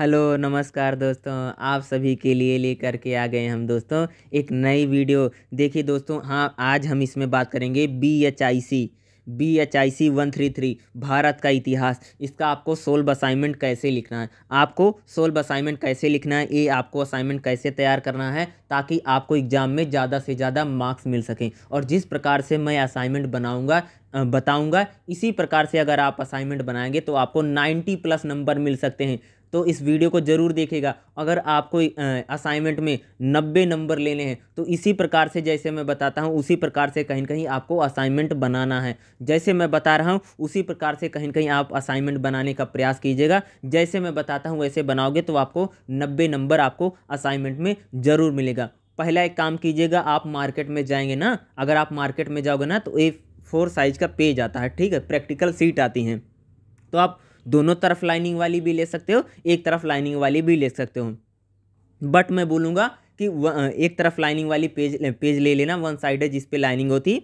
Hello नमस्कार दोस्तों आप सभी के लिए लेकर के आ गए हम दोस्तों एक नई वीडियो देखिए दोस्तों हाँ आज हम इसमें बात करेंगे B H I C B H I C one three three Bharat का इतिहास इसका आपको सोल्व असाइनमेंट कैसे लिखना है आपको सोल्व असाइनमेंट कैसे लिखना है ये आपको असाइनमेंट कैसे तैयार करना है ताकि आपको एग्ज़ाम में ज़्यादा से ज़्यादा मार्क्स मिल सकें और जिस प्रकार से मैं असाइनमेंट बनाऊँगा बताऊँगा इसी प्रकार से अगर आप असाइनमेंट बनाएंगे तो आपको नाइन्टी प्लस नंबर मिल सकते हैं तो इस वीडियो को ज़रूर देखेगा अगर आपको असाइनमेंट में नब्बे नंबर लेने हैं तो इसी प्रकार से जैसे मैं बताता हूँ उसी प्रकार से कहीं कहीं आपको असाइनमेंट बनाना है जैसे मैं बता रहा हूँ उसी प्रकार से कहीं कहीं आप असाइनमेंट बनाने का प्रयास कीजिएगा जैसे मैं बताता हूँ वैसे बनाओगे तो आपको नब्बे नंबर आपको असाइनमेंट में ज़रूर मिलेगा पहला एक काम कीजिएगा आप मार्केट में जाएंगे ना अगर आप मार्केट में जाओगे ना तो ए फोर साइज का पेज आता है ठीक है प्रैक्टिकल सीट आती हैं तो आप दोनों तरफ लाइनिंग वाली भी ले सकते हो एक तरफ लाइनिंग वाली भी ले सकते हो बट मैं बोलूँगा कि एक तरफ लाइनिंग वाली पेज पेज ले लेना वन साइड है जिसपे लाइनिंग होती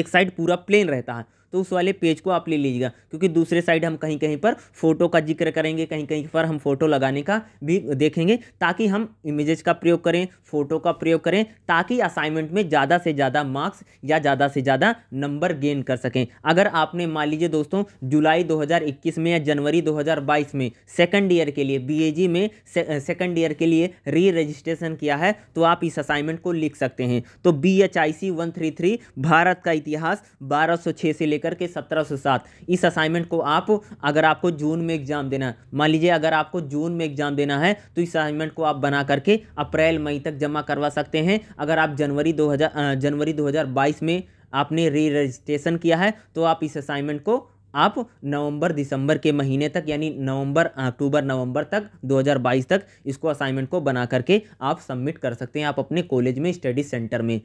एक साइड पूरा प्लेन रहता है तो उस वाले पेज को आप ले लीजिएगा क्योंकि दूसरे साइड हम कहीं कहीं पर फोटो का जिक्र करेंगे कहीं कहीं पर हम फोटो लगाने का भी देखेंगे ताकि हम इमेजेस का प्रयोग करें फोटो का प्रयोग करें ताकि असाइनमेंट में ज़्यादा से ज़्यादा मार्क्स या ज़्यादा से ज़्यादा नंबर गेन कर सकें अगर आपने मान लीजिए दोस्तों जुलाई दो में या जनवरी दो में सेकेंड ईयर के लिए बी में सेकेंड ईयर के लिए री रजिस्ट्रेशन किया है तो आप इस असाइनमेंट को लिख सकते हैं तो B H I C one three three Bharat का इतिहास बारह सौ छः से ले लेकर के सत्रह सौ सात इस असाइनमेंट को आप अगर आपको जून में एग्जाम देना है मान लीजिए अगर आपको जून में एग्जाम देना है तो इस असाइनमेंट को आप बना करके अप्रैल मई तक जमा करवा सकते हैं अगर आप जनवरी दो जनवरी दो में आपने री रजिस्ट्रेशन किया है तो आप इस असाइनमेंट को आप नवंबर दिसंबर के महीने तक यानी नवंबर अक्टूबर नवंबर तक 2022 तक इसको असाइनमेंट को बना करके आप सबमिट कर सकते हैं आप अपने कॉलेज में स्टडी सेंटर में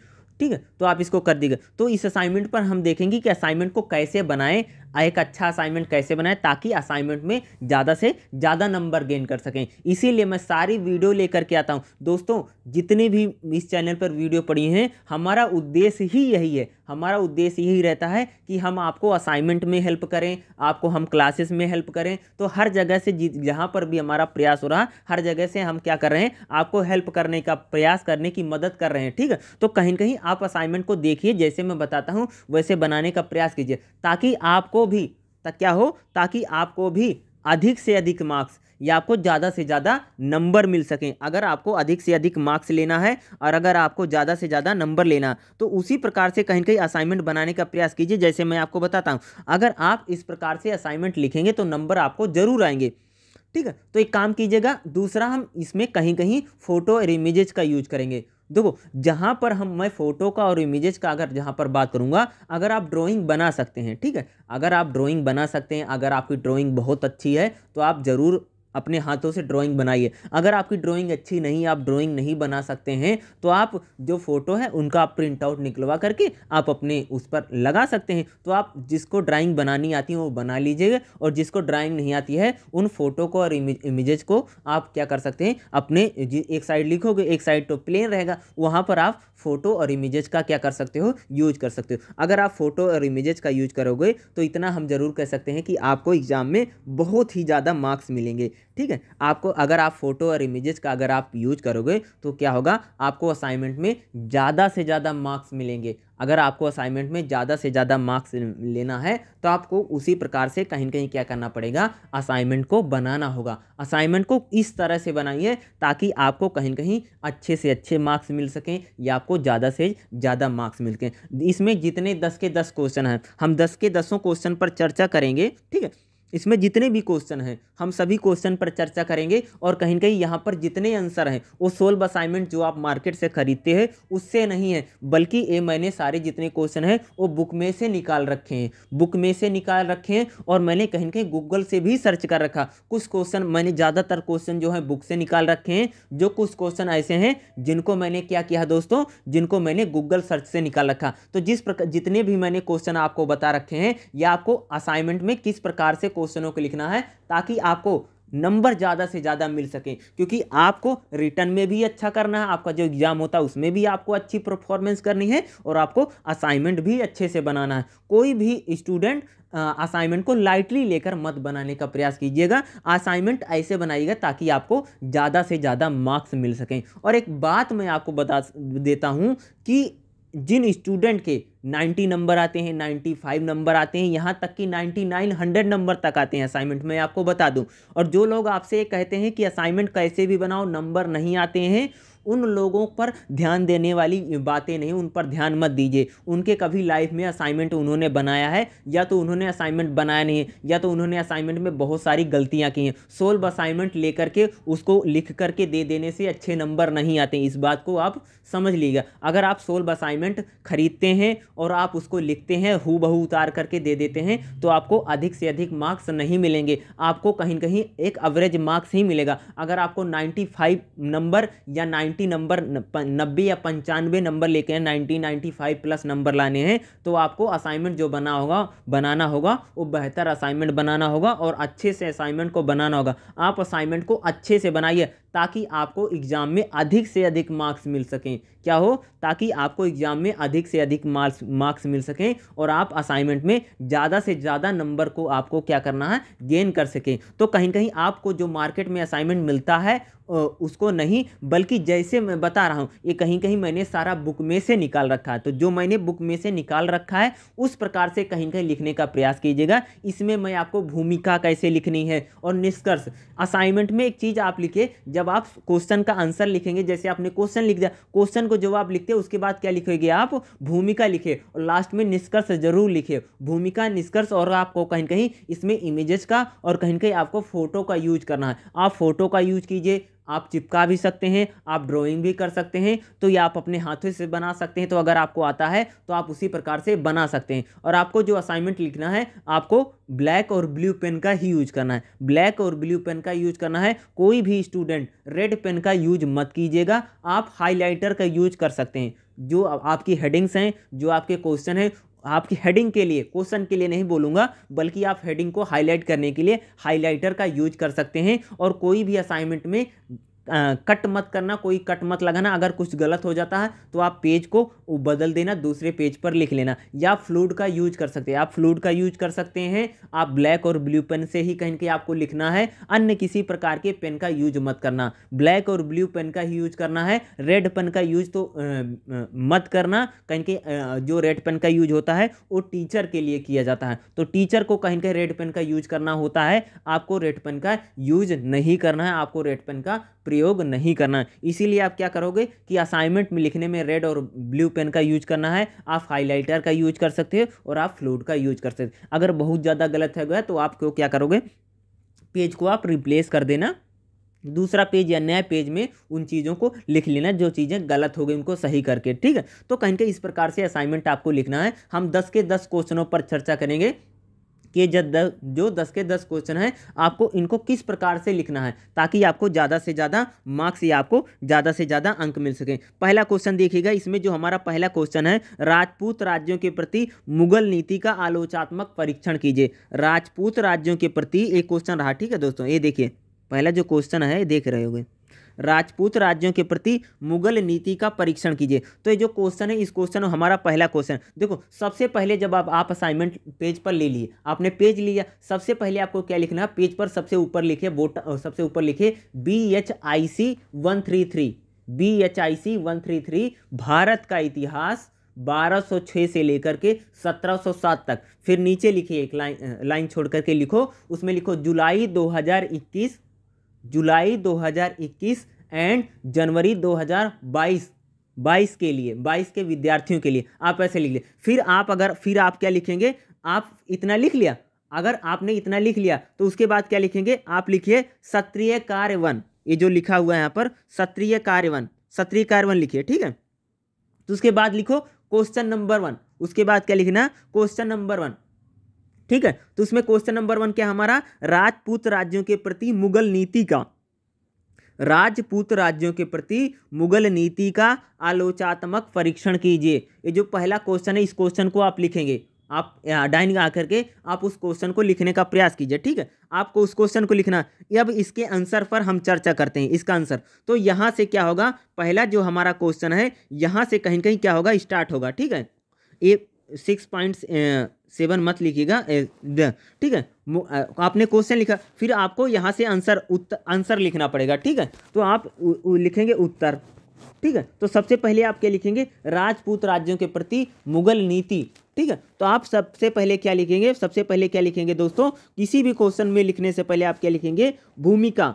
ठीक है तो आप इसको कर दीजिए तो इस असाइनमेंट पर हम देखेंगे कि असाइनमेंट को कैसे बनाएं एक अच्छा असाइनमेंट कैसे बनाए ताकि असाइनमेंट में ज़्यादा से ज़्यादा नंबर गेन कर सकें इसीलिए मैं सारी वीडियो लेकर के आता हूँ दोस्तों जितने भी इस चैनल पर वीडियो पड़ी हैं हमारा उद्देश्य ही यही है हमारा उद्देश्य यही रहता है कि हम आपको असाइनमेंट में हेल्प करें आपको हम क्लासेस में हेल्प करें तो हर जगह से जहाँ पर भी हमारा प्रयास हो रहा हर जगह से हम क्या कर रहे हैं आपको हेल्प करने का प्रयास करने की मदद कर रहे हैं ठीक है तो कहीं कहीं आप असाइनमेंट को देखिए जैसे मैं बताता हूँ वैसे बनाने का प्रयास कीजिए ताकि आपको आपको भी तक क्या हो ताकि आपको भी अधिक से अधिक मार्क्स या आपको ज़्यादा से ज़्यादा नंबर मिल सकें अगर आपको अधिक से अधिक मार्क्स लेना है और अगर आपको ज़्यादा से ज़्यादा नंबर लेना तो उसी प्रकार से कहीं कहीं असाइनमेंट बनाने का प्रयास कीजिए जैसे मैं आपको बताता हूँ अगर आप इस प्रकार से असाइनमेंट लिखेंगे तो नंबर आपको ज़रूर आएंगे ठीक है तो एक काम कीजिएगा दूसरा हम इसमें कहीं कहीं फ़ोटो और इमेजेज का यूज करेंगे देखो जहाँ पर हम मैं फ़ोटो का और इमेजेस का अगर जहाँ पर बात करूँगा अगर आप ड्राइंग बना सकते हैं ठीक है अगर आप ड्राइंग बना सकते हैं अगर आपकी ड्राइंग बहुत अच्छी है तो आप ज़रूर अपने हाथों से ड्राइंग बनाइए अगर आपकी ड्राइंग अच्छी नहीं आप ड्राइंग नहीं बना सकते हैं तो आप जो फ़ोटो है उनका आप प्रिंट आउट निकलवा करके आप अपने उस पर लगा सकते हैं तो आप जिसको ड्राइंग बनानी आती है वो बना लीजिएगा और जिसको ड्राइंग नहीं आती है उन फ़ोटो को और इमेज को आप क्या कर सकते हैं अपने एक साइड लिखोगे एक साइड तो प्लेन रहेगा वहाँ पर आप फ़ोटो और इमेजेस का क्या कर सकते हो यूज कर सकते हो अगर आप फ़ोटो और इमेजेस का यूज करोगे तो इतना हम ज़रूर कह सकते हैं कि आपको एग्ज़ाम में बहुत ही ज़्यादा मार्क्स मिलेंगे ठीक है आपको अगर आप फोटो और इमेजेस का अगर आप यूज करोगे तो क्या होगा आपको असाइनमेंट में ज़्यादा से ज़्यादा मार्क्स मिलेंगे अगर आपको असाइनमेंट में ज़्यादा से ज़्यादा मार्क्स लेना है तो आपको उसी प्रकार से कहीं कहीं क्या करना पड़ेगा असाइनमेंट को बनाना होगा असाइनमेंट को इस तरह से बनाइए ताकि आपको कहीं कहीं अच्छे से अच्छे मार्क्स मिल सकें या आपको ज़्यादा से ज़्यादा मार्क्स मिल सकें इसमें जितने दस के दस क्वेश्चन हैं हम दस के दसों क्वेश्चन पर चर्चा करेंगे ठीक है इसमें जितने भी क्वेश्चन हैं हम सभी क्वेश्चन पर चर्चा करेंगे और कहीं कहीं यहाँ पर जितने आंसर हैं वो सोल्व असाइनमेंट जो आप मार्केट से खरीदते हैं उससे नहीं है बल्कि ये मैंने सारे जितने क्वेश्चन हैं वो बुक में से निकाल रखे हैं बुक में से निकाल रखे हैं और मैंने कहीं कहीं गूगल से भी सर्च कर रखा कुछ क्वेश्चन मैंने ज़्यादातर क्वेश्चन जो है बुक से निकाल रखे हैं जो कुछ क्वेश्चन ऐसे हैं जिनको मैंने क्या किया दोस्तों जिनको मैंने गूगल सर्च से निकाल रखा तो जिस प्रकार जितने भी मैंने क्वेश्चन आपको बता रखे हैं या आपको असाइनमेंट में किस प्रकार से क्वेश्चनों को लिखना है ताकि आपको नंबर ज़्यादा से ज़्यादा मिल सके क्योंकि आपको रिटर्न में भी अच्छा करना है आपका जो एग्ज़ाम होता है उसमें भी आपको अच्छी परफॉर्मेंस करनी है और आपको असाइनमेंट भी अच्छे से बनाना है कोई भी स्टूडेंट असाइनमेंट को लाइटली लेकर मत बनाने का प्रयास कीजिएगा असाइनमेंट ऐसे बनाइएगा ताकि आपको ज़्यादा से ज़्यादा मार्क्स मिल सकें और एक बात मैं आपको बता देता हूँ कि जिन स्टूडेंट के 90 नंबर आते हैं 95 नंबर आते हैं यहाँ तक कि 9900 नंबर तक आते हैं असाइनमेंट में आपको बता दूं और जो लोग आपसे कहते हैं कि असाइनमेंट कैसे भी बनाओ नंबर नहीं आते हैं उन लोगों पर ध्यान देने वाली बातें नहीं उन पर ध्यान मत दीजिए उनके कभी लाइफ में असाइनमेंट उन्होंने बनाया है या तो उन्होंने असाइनमेंट बनाया नहीं है या तो उन्होंने असाइनमेंट में बहुत सारी गलतियाँ की हैं सोल्व असाइनमेंट लेकर के उसको लिख करके दे देने से अच्छे नंबर नहीं आते इस बात को आप समझ लीजिएगा अगर आप सोल्व असाइनमेंट खरीदते हैं और आप उसको लिखते हैं हु बहू उतार करके दे देते हैं तो आपको अधिक से अधिक मार्क्स नहीं मिलेंगे आपको कहीं कहीं एक एवरेज मार्क्स ही मिलेगा अगर आपको 95 नंबर या नाइन्टी नंबर नब्बे या पंचानवे नंबर लेके हैं ninety ninety five plus number लाने हैं तो आपको असाइनमेंट जो बना होगा बनाना होगा वो बेहतर असाइनमेंट बनाना होगा और अच्छे से असाइनमेंट को बनाना होगा आप असाइनमेंट को अच्छे से बनाइए ताकि आपको एग्ज़ाम में अधिक से अधिक मार्क्स मिल सकें क्या हो ताकि आपको एग्ज़ाम में अधिक से अधिक मार्क्स मार्क्स मिल सकें और आप असाइनमेंट में ज़्यादा से ज़्यादा नंबर को आपको क्या करना है गेन कर सकें तो कहीं कहीं आपको जो मार्केट में असाइनमेंट मिलता है उसको नहीं बल्कि जैसे मैं बता रहा हूँ ये कहीं कहीं मैंने सारा बुक में से निकाल रखा है तो जो मैंने बुक में से निकाल रखा है उस प्रकार से कहीं कहीं लिखने का प्रयास कीजिएगा इसमें मैं आपको भूमिका कैसे लिखनी है और निष्कर्ष असाइनमेंट में एक चीज़ आप लिखिए जब जब आप क्वेश्चन का आंसर लिखेंगे जैसे आपने क्वेश्चन लिख दिया क्वेश्चन को जवाब लिखते हैं उसके बाद क्या लिखेंगे आप भूमिका लिखे और लास्ट में निष्कर्ष जरूर लिखे भूमिका निष्कर्ष और आपको कहीं कहीं इसमें इमेजेस का और कहीं कहीं आपको फोटो का यूज करना है आप फोटो का यूज कीजिए आप चिपका भी सकते हैं आप ड्राइंग भी कर सकते हैं तो ये आप अपने हाथों से बना सकते हैं तो अगर आपको आता है तो आप उसी प्रकार से बना सकते हैं और आपको जो असाइनमेंट लिखना है आपको ब्लैक और ब्लू पेन का ही यूज करना है ब्लैक और ब्लू पेन का यूज करना है कोई भी स्टूडेंट रेड पेन का यूज मत कीजिएगा आप हाईलाइटर का यूज कर सकते हैं जो आपकी हेडिंग्स हैं जो आपके क्वेश्चन हैं आपकी हेडिंग के लिए क्वेश्चन के लिए नहीं बोलूँगा बल्कि आप हेडिंग को हाईलाइट करने के लिए हाईलाइटर का यूज कर सकते हैं और कोई भी असाइनमेंट में कट मत करना कोई कट मत लगाना अगर कुछ गलत हो जाता है तो आप पेज को बदल देना दूसरे पेज पर लिख लेना या फ्लूड का यूज कर सकते हैं आप फ्लूड का यूज कर सकते हैं आप ब्लैक और ब्लू पेन से ही कहीं कहीं आपको लिखना है अन्य किसी प्रकार के पेन का यूज मत करना ब्लैक और ब्लू पेन का ही यूज करना है रेड पेन का यूज तो आ, आ, मत करना कहीं कहीं जो रेड पेन का यूज होता है वो टीचर के लिए किया जाता है तो टीचर को कहीं कहीं रेड पेन का यूज करना होता है आपको रेड पेन का यूज नहीं करना है आपको रेड पेन का प्रयोग नहीं करना इसीलिए आप क्या करोगे कि असाइनमेंट में लिखने में रेड और ब्लू पेन का यूज करना है आप हाईलाइटर का यूज कर सकते हो और आप फ्लूड का यूज कर सकते हो अगर बहुत ज़्यादा गलत है गया तो आपको क्या करोगे पेज को आप रिप्लेस कर देना दूसरा पेज या नया पेज में उन चीज़ों को लिख लेना जो चीज़ें गलत हो गई उनको सही करके ठीक है तो कहीं के इस प्रकार से असाइनमेंट आपको लिखना है हम दस के दस क्वेश्चनों पर चर्चा करेंगे कि जब जो दस के दस क्वेश्चन हैं आपको इनको किस प्रकार से लिखना है ताकि आपको ज़्यादा से ज़्यादा मार्क्स या आपको ज़्यादा से ज़्यादा अंक मिल सकें पहला क्वेश्चन देखिएगा इसमें जो हमारा पहला क्वेश्चन है राजपूत राज्यों के प्रति मुगल नीति का आलोचनात्मक परीक्षण कीजिए राजपूत राज्यों के प्रति एक क्वेश्चन रहा ठीक है दोस्तों ये देखिए पहला जो क्वेश्चन है देख रहे गए राजपूत राज्यों के प्रति मुगल नीति का परीक्षण कीजिए तो ये जो क्वेश्चन है इस क्वेश्चन हमारा पहला क्वेश्चन देखो सबसे पहले जब आप आप असाइनमेंट पेज पर ले लिए आपने पेज लिया सबसे पहले आपको क्या लिखना है पेज पर सबसे ऊपर लिखे वोट सबसे ऊपर लिखे B H I C one three three B H I C one three three Bharat का इतिहास 1206 से लेकर के 1707 तक फिर नीचे लिखिए एक लाइन लाइन छोड़ करके लिखो उसमें लिखो जुलाई 2021 जुलाई 2021 एंड जनवरी 2022 22 के लिए 22 के विद्यार्थियों के लिए आप ऐसे लिख लिए फिर आप अगर फिर आप क्या लिखेंगे आप इतना लिख लिया अगर आपने इतना लिख लिया तो उसके बाद क्या लिखेंगे आप लिखिए सत्रीय कार्य वन ये जो लिखा हुआ है यहाँ पर सत्रीय कार्य वन सत्रीय कार्य वन लिखिए ठीक है तो उसके बाद लिखो क्वेश्चन नंबर वन उसके बाद क्या लिखना क्वेश्चन नंबर वन ठीक है तो उसमें क्वेश्चन नंबर वन क्या हमारा राजपूत राज्यों के प्रति मुगल नीति का राजपूत राज्यों के प्रति मुगल नीति का आलोचनात्मक परीक्षण कीजिए ये जो पहला क्वेश्चन है इस क्वेश्चन को आप लिखेंगे आप डाइन आकर के आप उस क्वेश्चन को लिखने का प्रयास कीजिए ठीक है आपको उस क्वेश्चन को लिखना अब इसके आंसर पर हम चर्चा करते हैं इसका आंसर तो यहाँ से क्या होगा पहला जो हमारा क्वेश्चन है यहाँ से कहीं कहीं क्या होगा स्टार्ट होगा ठीक है ये सिक्स पॉइंट सेवन मत लिखिएगा ठीक है आपने क्वेश्चन लिखा फिर आपको यहाँ से आंसर आंसर लिखना पड़ेगा ठीक है तो आप उ, उ, लिखेंगे उत्तर ठीक है तो सबसे पहले आप क्या लिखेंगे राजपूत राज्यों के प्रति मुगल नीति ठीक है तो आप सबसे पहले क्या लिखेंगे सबसे पहले क्या लिखेंगे दोस्तों किसी भी क्वेश्चन में लिखने से पहले आप क्या लिखेंगे भूमिका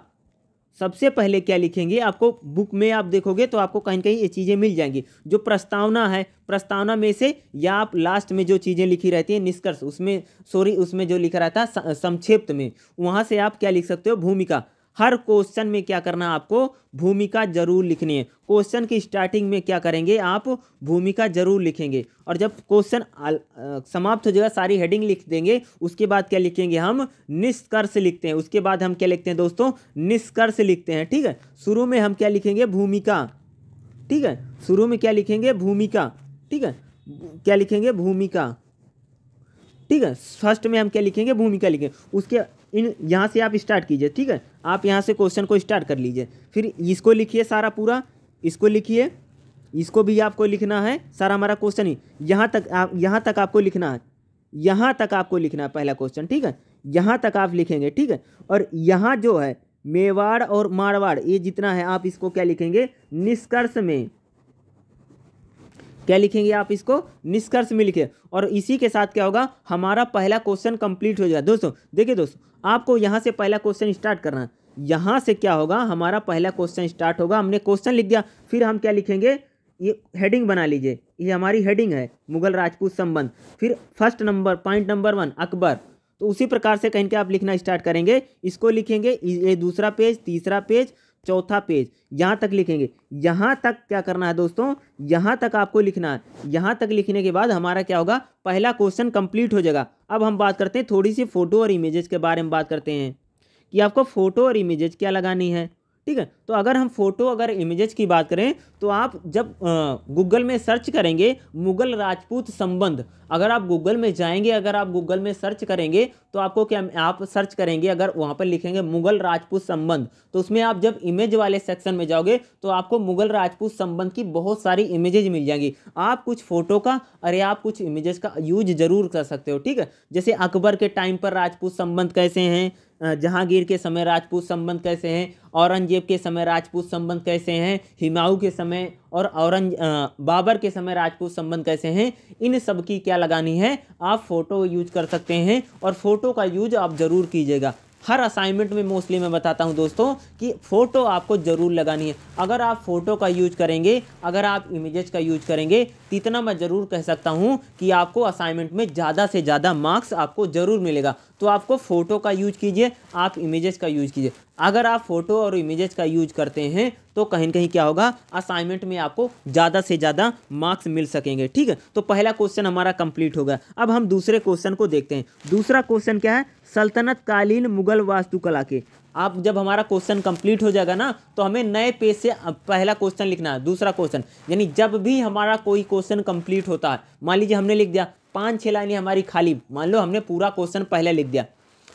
सबसे पहले क्या लिखेंगे आपको बुक में आप देखोगे तो आपको कहीं कहीं ये चीज़ें मिल जाएंगी जो प्रस्तावना है प्रस्तावना में से या आप लास्ट में जो चीज़ें लिखी रहती है निष्कर्ष उसमें सॉरी उसमें जो लिखा रहता है संक्षेप्त में वहाँ से आप क्या लिख सकते हो भूमिका हर क्वेश्चन में क्या करना आपको भूमिका जरूर लिखनी है क्वेश्चन की स्टार्टिंग में क्या करेंगे आप भूमिका जरूर लिखेंगे और जब क्वेश्चन समाप्त हो जाएगा सारी हेडिंग लिख देंगे उसके बाद क्या लिखेंगे हम निष्कर्ष लिखते हैं उसके बाद हम क्या लिखते हैं दोस्तों निष्कर्ष लिखते हैं ठीक है शुरू में हम क्या लिखेंगे भूमिका ठीक है शुरू में क्या लिखेंगे भूमिका ठीक है क्या लिखेंगे भूमिका ठीक है फर्स्ट में हम क्या लिखेंगे भूमिका लिखेंगे उसके इन यहाँ से आप स्टार्ट कीजिए ठीक है आप यहाँ से क्वेश्चन को स्टार्ट कर लीजिए फिर इसको लिखिए सारा पूरा इसको लिखिए इसको भी आपको लिखना है सारा हमारा क्वेश्चन ही यहाँ तक आप यहाँ तक आपको लिखना है यहाँ तक आपको लिखना है पहला क्वेश्चन ठीक है यहाँ तक आप लिखेंगे ठीक है और यहाँ जो है मेवाड़ और मारवाड़ ये जितना है आप इसको क्या लिखेंगे निष्कर्ष में क्या लिखेंगे आप इसको निष्कर्ष में लिखे और इसी के साथ क्या होगा हमारा पहला क्वेश्चन कंप्लीट हो जाएगा दोस्तों देखिए दोस्तों आपको यहाँ से पहला क्वेश्चन स्टार्ट करना है यहाँ से क्या होगा हमारा पहला क्वेश्चन स्टार्ट होगा हमने क्वेश्चन लिख दिया फिर हम क्या लिखेंगे ये हेडिंग बना लीजिए ये हमारी हेडिंग है मुगल राजपूत संबंध फिर first number point number one Akbar तो उसी प्रकार से कहीं के आप लिखना स्टार्ट करेंगे इसको लिखेंगे ये दूसरा पेज तीसरा पेज चौथा पेज यहाँ तक लिखेंगे यहाँ तक क्या करना है दोस्तों यहाँ तक आपको लिखना है यहाँ तक लिखने के बाद हमारा क्या होगा पहला क्वेश्चन कंप्लीट हो जाएगा अब हम बात करते हैं थोड़ी सी फ़ोटो और इमेजेस के बारे में बात करते हैं कि आपको फ़ोटो और इमेजेस क्या लगानी है ठीक है तो अगर हम फोटो अगर इमेजेस की बात करें तो आप जब गूगल में सर्च करेंगे मुगल राजपूत संबंध अगर आप गूगल में जाएंगे अगर आप गूगल में सर्च करेंगे तो आपको क्या आप सर्च करेंगे अगर वहाँ पर लिखेंगे मुगल राजपूत संबंध तो उसमें आप जब इमेज वाले सेक्शन में जाओगे तो आपको मुगल राजपूत संबंध की बहुत सारी इमेजेज मिल जाएंगी आप कुछ फ़ोटो का अरे आप कुछ इमेजेस का यूज ज़रूर कर सकते हो ठीक है जैसे अकबर के टाइम पर राजपूत संबंध कैसे हैं जहांगीर के समय राजपूत संबंध कैसे हैं औरंगजेब के समय राजपूत संबंध कैसे हैं हिमाऊ के समय और औरंग बाबर के समय राजपूत संबंध कैसे हैं इन सब की क्या लगानी है आप फ़ोटो यूज कर सकते हैं और फ़ोटो का यूज आप ज़रूर कीजिएगा हर असाइनमेंट में मोस्टली मैं बताता हूँ दोस्तों कि फ़ोटो आपको ज़रूर लगानी है अगर आप फ़ोटो का यूज करेंगे अगर आप इमेजेस का यूज करेंगे तो इतना मैं ज़रूर कह सकता हूँ कि आपको असाइनमेंट में ज़्यादा से ज़्यादा मार्क्स आपको ज़रूर मिलेगा तो आपको फ़ोटो का यूज कीजिए आप इमेजेस का यूज कीजिए अगर आप फ़ोटो और इमेजेस का यूज करते हैं तो कहीं कहीं क्या होगा असाइनमेंट में आपको ज़्यादा से ज़्यादा मार्क्स मिल सकेंगे ठीक है तो पहला क्वेश्चन हमारा कंप्लीट हो गया अब हम दूसरे क्वेश्चन को देखते हैं दूसरा क्वेश्चन क्या है सल्तनत कालीन मुगल वास्तुकला के आप जब हमारा क्वेश्चन कंप्लीट हो जाएगा ना तो हमें नए पेज से पहला क्वेश्चन लिखना है दूसरा क्वेश्चन यानी जब भी हमारा कोई क्वेश्चन कंप्लीट होता है मान लीजिए हमने लिख दिया पाँच छः लाइनें हमारी खाली मान लो हमने पूरा क्वेश्चन पहले लिख दिया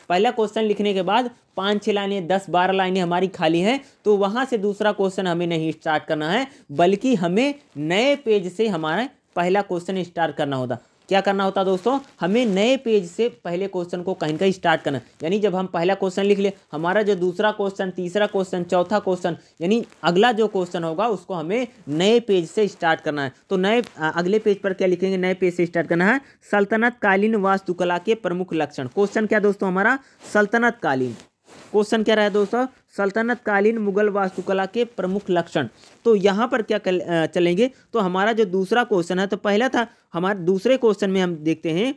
पहला क्वेश्चन लिखने के बाद पाँच छः लाइनें दस बारह लाइनें हमारी खाली हैं तो वहाँ से दूसरा क्वेश्चन हमें नहीं स्टार्ट करना है बल्कि हमें नए पेज से हमारा पहला क्वेश्चन स्टार्ट करना होता क्या करना होता है दोस्तों हमें नए पेज से पहले क्वेश्चन को कहीं कहीं स्टार्ट करना यानी जब हम पहला क्वेश्चन लिख ले हमारा जो दूसरा क्वेश्चन तीसरा क्वेश्चन चौथा क्वेश्चन यानी अगला जो क्वेश्चन होगा उसको हमें नए पेज से स्टार्ट करना है तो नए अगले पेज पर क्या लिखेंगे नए पेज से स्टार्ट करना है सल्तनतकालीन वास्तुकला के प्रमुख लक्षण क्वेश्चन क्या दोस्तों हमारा सल्तनतकालीन क्वेश्चन क्या रहा है दोस्तों सल्तनत कालीन मुगल वास्तुकला के प्रमुख लक्षण तो यहाँ पर क्या कल, चलेंगे तो हमारा जो दूसरा क्वेश्चन है तो पहला था हमारे दूसरे क्वेश्चन में हम देखते हैं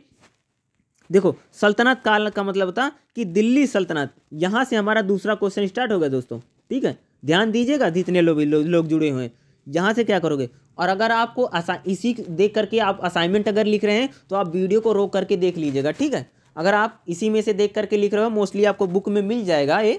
देखो सल्तनत काल का मतलब था कि दिल्ली सल्तनत यहाँ से हमारा दूसरा क्वेश्चन स्टार्ट होगा दोस्तों ठीक है ध्यान दीजिएगा जितने लोग लो, जुड़े हुए हैं यहाँ से क्या करोगे और अगर आपको असा इसी देख करके आप असाइनमेंट अगर लिख रहे हैं तो आप वीडियो को रोक करके देख लीजिएगा ठीक है अगर आप इसी में से देख करके लिख रहे हो मोस्टली आपको बुक में मिल जाएगा ये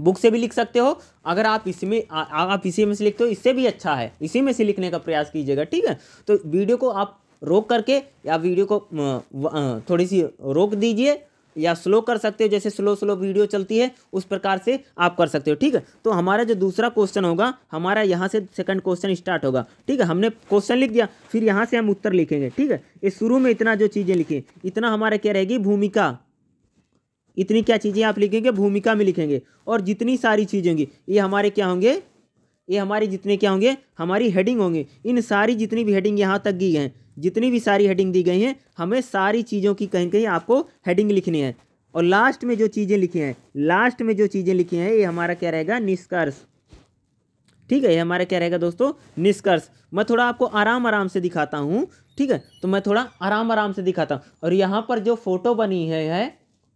बुक से भी लिख सकते हो अगर आप इसमें आप इसी में से लिखते हो इससे भी अच्छा है इसी में से लिखने का प्रयास कीजिएगा ठीक है तो वीडियो को आप रोक करके या वीडियो को थोड़ी सी रोक दीजिए या स्लो कर सकते हो जैसे स्लो स्लो वीडियो चलती है उस प्रकार से आप कर सकते हो ठीक है तो हमारा जो दूसरा क्वेश्चन होगा हमारा यहाँ से सेकंड क्वेश्चन स्टार्ट होगा ठीक है हमने क्वेश्चन लिख दिया फिर यहाँ से हम उत्तर लिखेंगे ठीक है ये शुरू में इतना जो चीज़ें लिखी इतना हमारा क्या रहेगी भूमिका इतनी क्या चीज़ें आप लिखेंगे भूमिका में लिखेंगे और जितनी सारी चीज़ें होंगी ये हमारे क्या होंगे ये हमारे जितने क्या होंगे हमारी हेडिंग होंगे इन सारी जितनी भी हेडिंग यहाँ तक दी हैं जितनी भी सारी हेडिंग दी गई हैं हमें सारी चीज़ों की कहीं कहीं आपको हेडिंग लिखनी है और लास्ट में जो चीज़ें लिखी हैं लास्ट में जो चीज़ें लिखी हैं ये हमारा क्या रहेगा निष्कर्ष ठीक है ये हमारा क्या रहेगा दोस्तों निष्कर्ष मैं थोड़ा आपको आराम आराम से दिखाता हूँ ठीक है तो मैं थोड़ा आराम आराम से दिखाता हूँ और यहाँ पर जो फोटो बनी है, है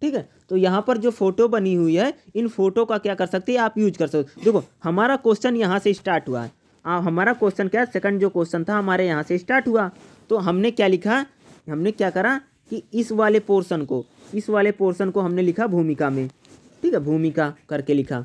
ठीक है तो यहाँ पर जो फोटो बनी हुई है इन फोटो का क्या कर सकते हैं आप यूज कर सकते देखो हमारा क्वेश्चन यहाँ से स्टार्ट हुआ है आप हमारा क्वेश्चन क्या सेकंड जो क्वेश्चन था हमारे यहाँ से स्टार्ट हुआ तो हमने क्या लिखा हमने क्या करा कि इस वाले पोर्शन को इस वाले पोर्शन को हमने लिखा भूमिका में ठीक है भूमिका करके लिखा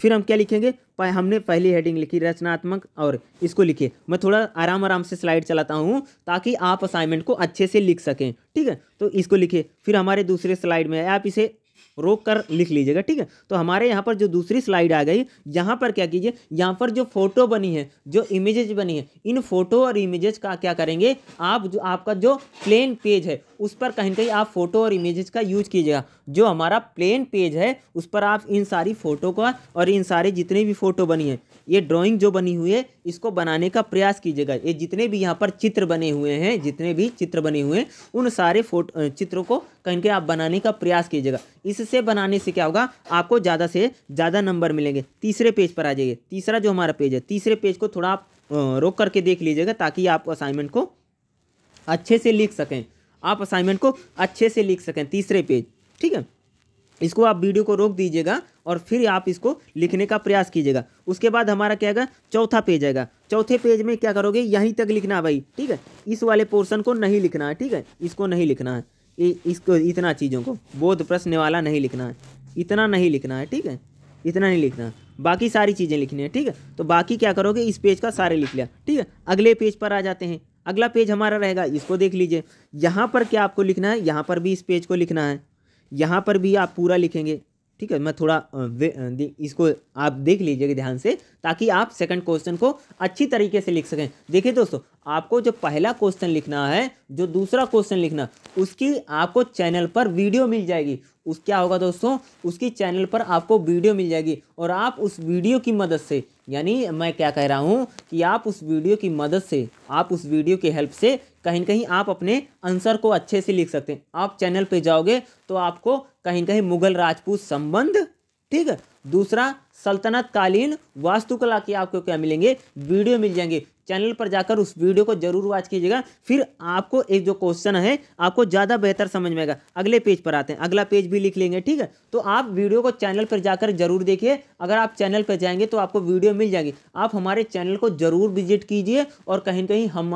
फिर हम क्या लिखेंगे हमने पहली हेडिंग लिखी रचनात्मक और इसको लिखिए मैं थोड़ा आराम आराम से स्लाइड चलाता हूँ ताकि आप असाइनमेंट को अच्छे से लिख सकें ठीक है तो इसको लिखिए फिर हमारे दूसरे स्लाइड में आप इसे रोक कर लिख लीजिएगा ठीक है तो हमारे यहाँ पर जो दूसरी स्लाइड आ गई यहाँ पर क्या कीजिए यहाँ पर जो फोटो बनी है जो इमेजेज बनी है इन फोटो और इमेजेज का क्या करेंगे आप जो आपका जो प्लेन पेज है उस पर कहीं कहीं आप फोटो और इमेजेज का यूज कीजिएगा जो हमारा प्लेन पेज है उस पर आप इन सारी फ़ोटो का और इन सारे जितने भी फ़ोटो बनी है ये ड्राइंग जो बनी हुई है इसको बनाने का प्रयास कीजिएगा ये जितने भी यहाँ पर चित्र बने हुए हैं जितने भी चित्र बने हुए हैं उन सारे फोटो चित्रों को कहीं के आप बनाने का प्रयास कीजिएगा इससे बनाने से क्या होगा आपको ज़्यादा से ज़्यादा नंबर मिलेंगे तीसरे पेज पर आ जाइए तीसरा जो हमारा पेज है तीसरे पेज को थोड़ा आप रोक करके देख लीजिएगा ताकि आप असाइनमेंट को अच्छे से लिख सकें आप असाइनमेंट को अच्छे से लिख सकें तीसरे पेज ठीक है इसको आप वीडियो को रोक दीजिएगा और फिर आप इसको लिखने का प्रयास कीजिएगा उसके बाद हमारा क्या आएगा चौथा पेज आएगा चौथे पेज में क्या करोगे यहीं तक लिखना है भाई ठीक है इस वाले पोर्शन को नहीं लिखना है ठीक है इसको नहीं लिखना है इ, इसको इतना चीज़ों को बोध प्रश्न वाला नहीं लिखना है इतना नहीं लिखना है ठीक है इतना नहीं लिखना है बाकी सारी चीज़ें लिखनी है ठीक है तो बाकी क्या करोगे इस पेज का सारे लिख लिया ठीक है अगले पेज पर आ जाते हैं अगला पेज हमारा रहेगा इसको देख लीजिए यहाँ पर क्या आपको लिखना है यहाँ पर भी इस पेज को लिखना है यहाँ पर भी आप पूरा लिखेंगे ठीक है मैं थोड़ा इसको आप देख लीजिएगा ध्यान से ताकि आप सेकंड क्वेश्चन को अच्छी तरीके से लिख सकें देखिए दोस्तों आपको जो पहला क्वेश्चन लिखना है जो दूसरा क्वेश्चन लिखना उसकी आपको चैनल पर वीडियो मिल जाएगी उस क्या होगा दोस्तों उसकी चैनल पर आपको वीडियो मिल जाएगी और आप उस वीडियो की मदद से यानी मैं क्या कह रहा हूँ कि आप उस वीडियो की मदद से आप उस वीडियो की हेल्प से कहीं कहीं आप अपने आंसर को अच्छे से लिख सकते हैं आप चैनल पर जाओगे तो आपको कहीं कहीं मुगल राजपूत संबंध ठीक है दूसरा सल्तनत कालीन वास्तुकला के आपको क्या मिलेंगे वीडियो मिल जाएंगे चैनल पर जाकर उस वीडियो को जरूर वॉच कीजिएगा फिर आपको एक जो क्वेश्चन है आपको ज़्यादा बेहतर समझ में आएगा अगले पेज पर आते हैं अगला पेज भी लिख लेंगे ठीक है तो आप वीडियो को चैनल पर जाकर जरूर देखिए अगर आप चैनल पर जाएंगे तो आपको वीडियो मिल जाएगी आप हमारे चैनल को जरूर विजिट कीजिए और कहीं कहीं हम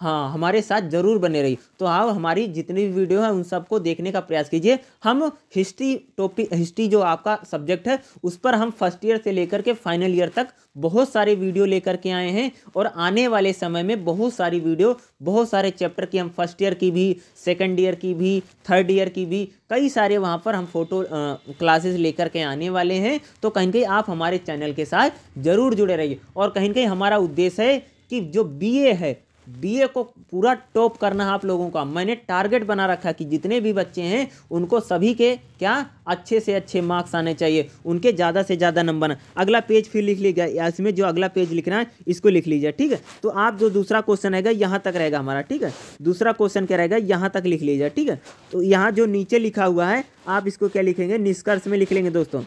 हाँ हमारे साथ ज़रूर बने रही तो आप हाँ, हमारी जितनी भी वीडियो हैं उन सबको देखने का प्रयास कीजिए हम हिस्ट्री टॉपिक हिस्ट्री जो आपका सब्जेक्ट है उस पर हम फर्स्ट ईयर से लेकर के फाइनल ईयर तक बहुत सारे वीडियो लेकर के आए हैं और आने वाले समय में बहुत सारी वीडियो बहुत सारे चैप्टर की हम फर्स्ट ईयर की भी सेकेंड ईयर की भी थर्ड ईयर की भी कई सारे वहाँ पर हम फोटो क्लासेस लेकर के आने वाले हैं तो कहीं कहीं आप हमारे चैनल के साथ ज़रूर जुड़े रहिए और कहीं कहीं हमारा उद्देश्य है कि जो बीए है बीए को पूरा टॉप करना है आप लोगों का मैंने टारगेट बना रखा कि जितने भी बच्चे हैं उनको सभी के क्या अच्छे से अच्छे मार्क्स आने चाहिए उनके ज़्यादा से ज़्यादा नंबर अगला पेज फिर लिख लीजिए इसमें जो अगला पेज लिखना है इसको लिख लीजिए ठीक है तो आप जो दूसरा क्वेश्चन रहेगा यहाँ तक रहेगा हमारा ठीक है दूसरा क्वेश्चन क्या रहेगा यहाँ तक लिख लीजिए ठीक है तो यहाँ जो नीचे लिखा हुआ है आप इसको क्या लिखेंगे निष्कर्ष में लिख लेंगे दोस्तों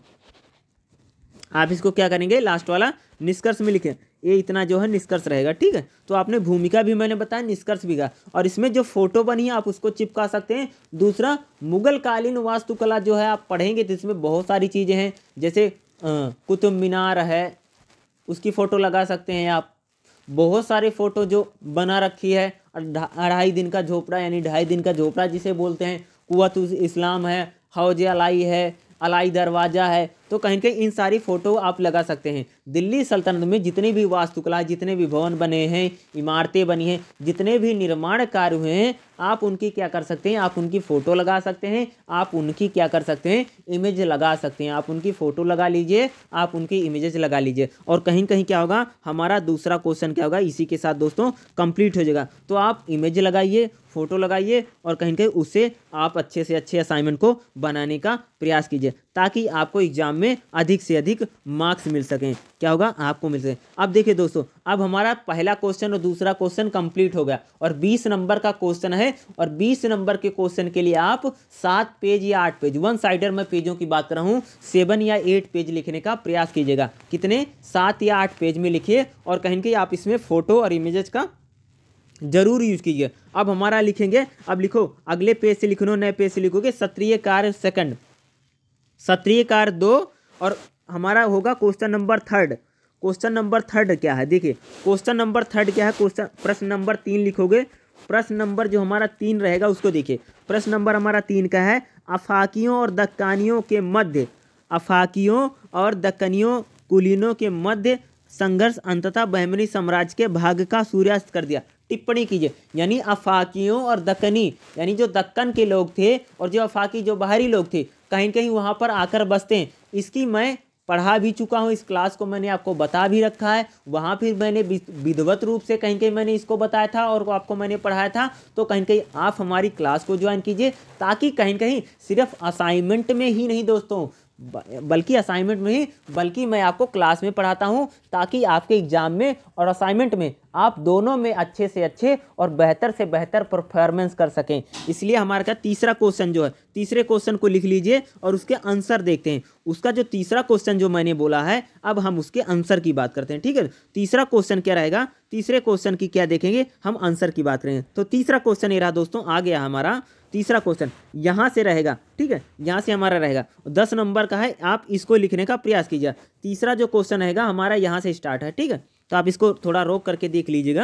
आप इसको क्या करेंगे लास्ट वाला निष्कर्ष में लिखें ये इतना जो है निष्कर्ष रहेगा ठीक है तो आपने भूमिका भी मैंने बताया निष्कर्ष भी का और इसमें जो फोटो बनी है आप उसको चिपका सकते हैं दूसरा मुगल कालीन वास्तुकला जो है आप पढ़ेंगे तो इसमें बहुत सारी चीज़ें हैं जैसे कुतुब मीनार है उसकी फ़ोटो लगा सकते हैं आप बहुत सारे फ़ोटो जो बना रखी है अढ़ाई दिन का झोपड़ा यानी ढाई दिन का झोपड़ा जिसे बोलते हैं कुत इस्लाम है हौज अलाई है अलाई दरवाज़ा है तो कहीं कहीं इन सारी फ़ोटो आप लगा सकते हैं दिल्ली सल्तनत में जितनी भी वास्तुकला जितने भी भवन बने हैं इमारतें बनी हैं जितने भी निर्माण कार्य हुए हैं आप उनकी क्या कर सकते हैं आप उनकी फ़ोटो लगा सकते हैं आप उनकी क्या कर सकते हैं इमेज लगा सकते हैं आप उनकी फ़ोटो लगा लीजिए आप उनकी इमेजेस लगा लीजिए और कहीं कहीं क्या होगा हमारा दूसरा क्वेश्चन क्या होगा इसी के साथ दोस्तों कंप्लीट हो जाएगा तो आप इमेज लगाइए फ़ोटो लगाइए और कहीं कहीं उससे आप अच्छे से अच्छे असाइनमेंट को बनाने का प्रयास कीजिए ताकि आपको एग्ज़ाम में अधिक से अधिक मार्क्स मिल सकें क्या होगा आपको मिल सके अब देखिए दोस्तों अब हमारा पहला क्वेश्चन और दूसरा क्वेश्चन कंप्लीट हो गया और 20 नंबर का क्वेश्चन है और 20 नंबर के क्वेश्चन के लिए आप सात पेज या आठ पेज वन साइडर में पेजों की बात कर रहा हूँ सेवन या एट पेज लिखने का प्रयास कीजिएगा कितने सात या आठ पेज में लिखिए और कहीं कहीं आप इसमें फ़ोटो और इमेजेस का जरूर यूज कीजिए अब हमारा लिखेंगे अब लिखो अगले पेज से लिखो नए पेज से लिखोगे सत्रीय कार्य सेकंड सत्रीय कार दो और हमारा होगा question number third question number third क्या है देखिए क्वेश्चन नंबर थर्ड क्या है क्वेश्चन प्रश्न नंबर तीन लिखोगे प्रश्न नंबर जो हमारा तीन रहेगा उसको देखिए प्रश्न नंबर हमारा तीन का है अफाकियों और दक्कानियों के मध्य अफाकियों और दक्कनियों कुलीनों के मध्य संघर्ष अंततः बहमनी साम्राज्य के भाग का सूर्यास्त कर दिया टिप्पणी कीजिए यानी अफाकियों और दक्कनी यानी जो दक्कन के लोग थे और जो अफाकी जो बाहरी लोग थे कहीं कहीं वहाँ पर आकर बसते हैं इसकी मैं पढ़ा भी चुका हूँ इस क्लास को मैंने आपको बता भी रखा है वहाँ फिर मैंने विधिवत रूप से कहीं कहीं मैंने इसको बताया था और आपको मैंने पढ़ाया था तो कहीं कहीं आप हमारी क्लास को ज्वाइन कीजिए ताकि कहीं कहीं सिर्फ असाइनमेंट में ही नहीं दोस्तों बल्कि असाइनमेंट में ही बल्कि मैं आपको क्लास में पढ़ाता हूँ ताकि आपके एग्ज़ाम में और असाइनमेंट में आप दोनों में अच्छे से अच्छे और बेहतर से बेहतर परफॉर्मेंस कर सकें इसलिए हमारे का तीसरा क्वेश्चन जो है तीसरे क्वेश्चन को लिख लीजिए और उसके आंसर देखते हैं उसका जो तीसरा क्वेश्चन जो मैंने बोला है अब हम उसके आंसर की बात करते हैं ठीक है तीसरा क्वेश्चन क्या रहेगा तीसरे क्वेश्चन की क्या देखेंगे हम आंसर की बात करेंगे तो तीसरा क्वेश्चन ये रहा दोस्तों आ गया हमारा तीसरा क्वेश्चन यहाँ से रहेगा ठीक है यहाँ से हमारा रहेगा दस नंबर का है आप इसको लिखने का प्रयास कीजिएगा तीसरा जो क्वेश्चन रहेगा हमारा यहाँ से स्टार्ट है ठीक है तो आप इसको थोड़ा रोक करके देख लीजिएगा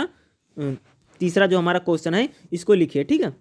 हम्म, तीसरा जो हमारा क्वेश्चन है इसको लिखिए ठीक है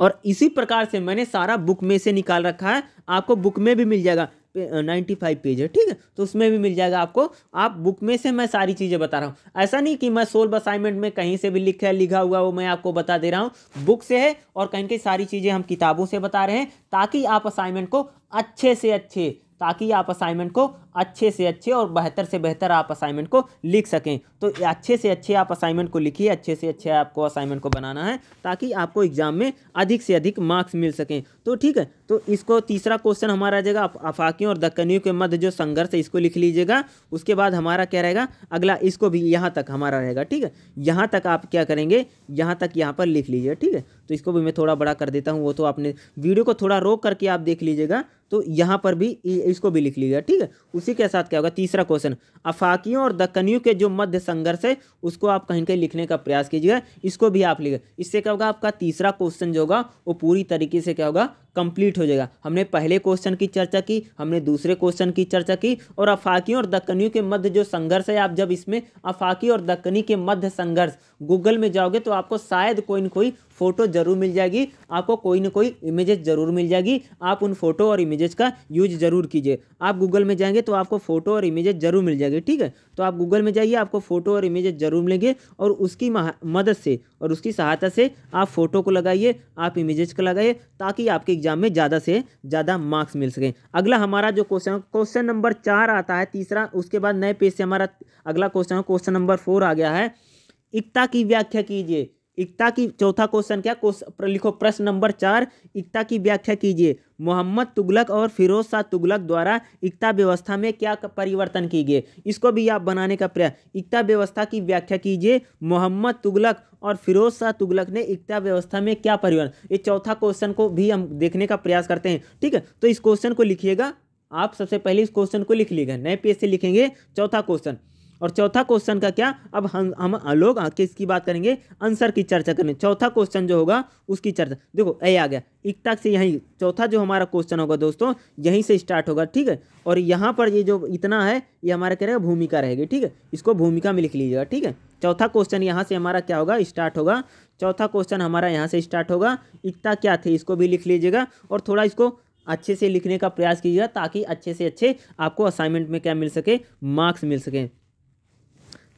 और इसी प्रकार से मैंने सारा बुक में से निकाल रखा है आपको बुक में भी मिल जाएगा नाइन्टी फाइव पेज है ठीक है तो उसमें भी मिल जाएगा आपको आप बुक में से मैं सारी चीज़ें बता रहा हूँ ऐसा नहीं कि मैं सोल्व असाइनमेंट में कहीं से भी लिखा लिखा हुआ वो मैं आपको बता दे रहा हूँ बुक से है और कहीं कहीं सारी चीज़ें हम किताबों से बता रहे हैं ताकि आप असाइनमेंट को अच्छे से अच्छे ताकि आप असाइनमेंट को अच्छे से अच्छे और बेहतर से बेहतर आप असाइनमेंट को लिख सकें तो अच्छे से अच्छे आप असाइनमेंट को लिखिए अच्छे से अच्छे आपको असाइनमेंट को बनाना है ताकि आपको एग्ज़ाम में अधिक से अधिक मार्क्स मिल सकें तो ठीक है तो इसको तीसरा क्वेश्चन हमारा आ जाएगा अफाकियों और दक्कनियों के मध्य जो संघर्ष है इसको लिख लीजिएगा उसके बाद हमारा क्या रहेगा अगला इसको भी यहाँ तक हमारा रहेगा ठीक है यहाँ तक आप क्या करेंगे यहाँ तक यहाँ पर लिख लीजिए ठीक है तो इसको भी मैं थोड़ा बड़ा कर देता हूँ वो तो आपने वीडियो को थोड़ा रोक करके आप देख लीजिएगा तो यहाँ पर भी इसको भी लिख लीजिएगा ठीक है उसी के साथ क्या होगा तीसरा क्वेश्चन अफाकियों और दक्कनियों के जो मध्य संघर्ष है उसको आप कहीं कहीं लिखने का प्रयास कीजिएगा इसको भी आप लिखें इससे क्या होगा आपका तीसरा क्वेश्चन जो होगा वो पूरी तरीके से क्या होगा कंप्लीट हो जाएगा हमने पहले क्वेश्चन की चर्चा की हमने दूसरे क्वेश्चन की चर्चा की और अफाकियों और दक्कनियों के मध्य जो संघर्ष है आप जब इसमें अफाकी और दक्कनी के मध्य संघर्ष गूगल में जाओगे तो आपको शायद कोई ना कोई फोटो जरूर मिल जाएगी आपको कोई ना कोई इमेजेस जरूर मिल जाएगी आप उन फोटो और इमेजेस का यूज जरूर कीजिए आप गूगल में जाएंगे तो आपको फोटो और इमेजेस जरूर मिल जाएगी ठीक है तो आप गूगल में जाइए आपको फ़ोटो और इमेज जरूर मिलेंगे और उसकी मदद से और उसकी सहायता से आप फ़ोटो को लगाइए आप इमेजेस को लगाइए ताकि आपके एग्जाम में ज़्यादा से ज़्यादा मार्क्स मिल सकें अगला हमारा जो क्वेश्चन क्वेश्चन नंबर चार आता है तीसरा उसके बाद नए पेज से हमारा अगला क्वेश्चन क्वेश्चन नंबर फोर आ गया है एकता की व्याख्या कीजिए एकता की चौथा क्वेश्चन क्या क्वेश्चन लिखो प्रश्न नंबर चार एकता की व्याख्या कीजिए मोहम्मद तुगलक और फिरोज शाह तुगलक द्वारा इकता व्यवस्था में क्या परिवर्तन किए गए इसको भी आप बनाने का प्रयास इकता व्यवस्था की व्याख्या कीजिए मोहम्मद तुगलक और फिरोज शाह तुगलक ने एकता व्यवस्था में क्या परिवर्तन ये चौथा क्वेश्चन को भी हम देखने का प्रयास करते हैं ठीक है तो इस क्वेश्चन को लिखिएगा आप सबसे पहले इस क्वेश्चन को लिख लीजिएगा नए पेज से लिखेंगे चौथा क्वेश्चन और चौथा क्वेश्चन का क्या अब हम हम लोग किसकी बात करेंगे आंसर की चर्चा करेंगे चौथा क्वेश्चन जो होगा उसकी चर्चा देखो ए आ गया इकता से यहीं चौथा जो हमारा क्वेश्चन होगा दोस्तों यहीं से स्टार्ट होगा ठीक है और यहाँ पर ये जो इतना है ये हमारा क्या रहेगा भूमिका रहेगी ठीक है इसको भूमिका में लिख लीजिएगा ठीक है चौथा क्वेश्चन यहाँ से हमारा क्या होगा स्टार्ट होगा चौथा क्वेश्चन हमारा यहाँ से स्टार्ट होगा इकता क्या थे इसको भी लिख लीजिएगा और थोड़ा इसको अच्छे से लिखने का प्रयास कीजिएगा ताकि अच्छे से अच्छे आपको असाइनमेंट में क्या मिल सके मार्क्स मिल सके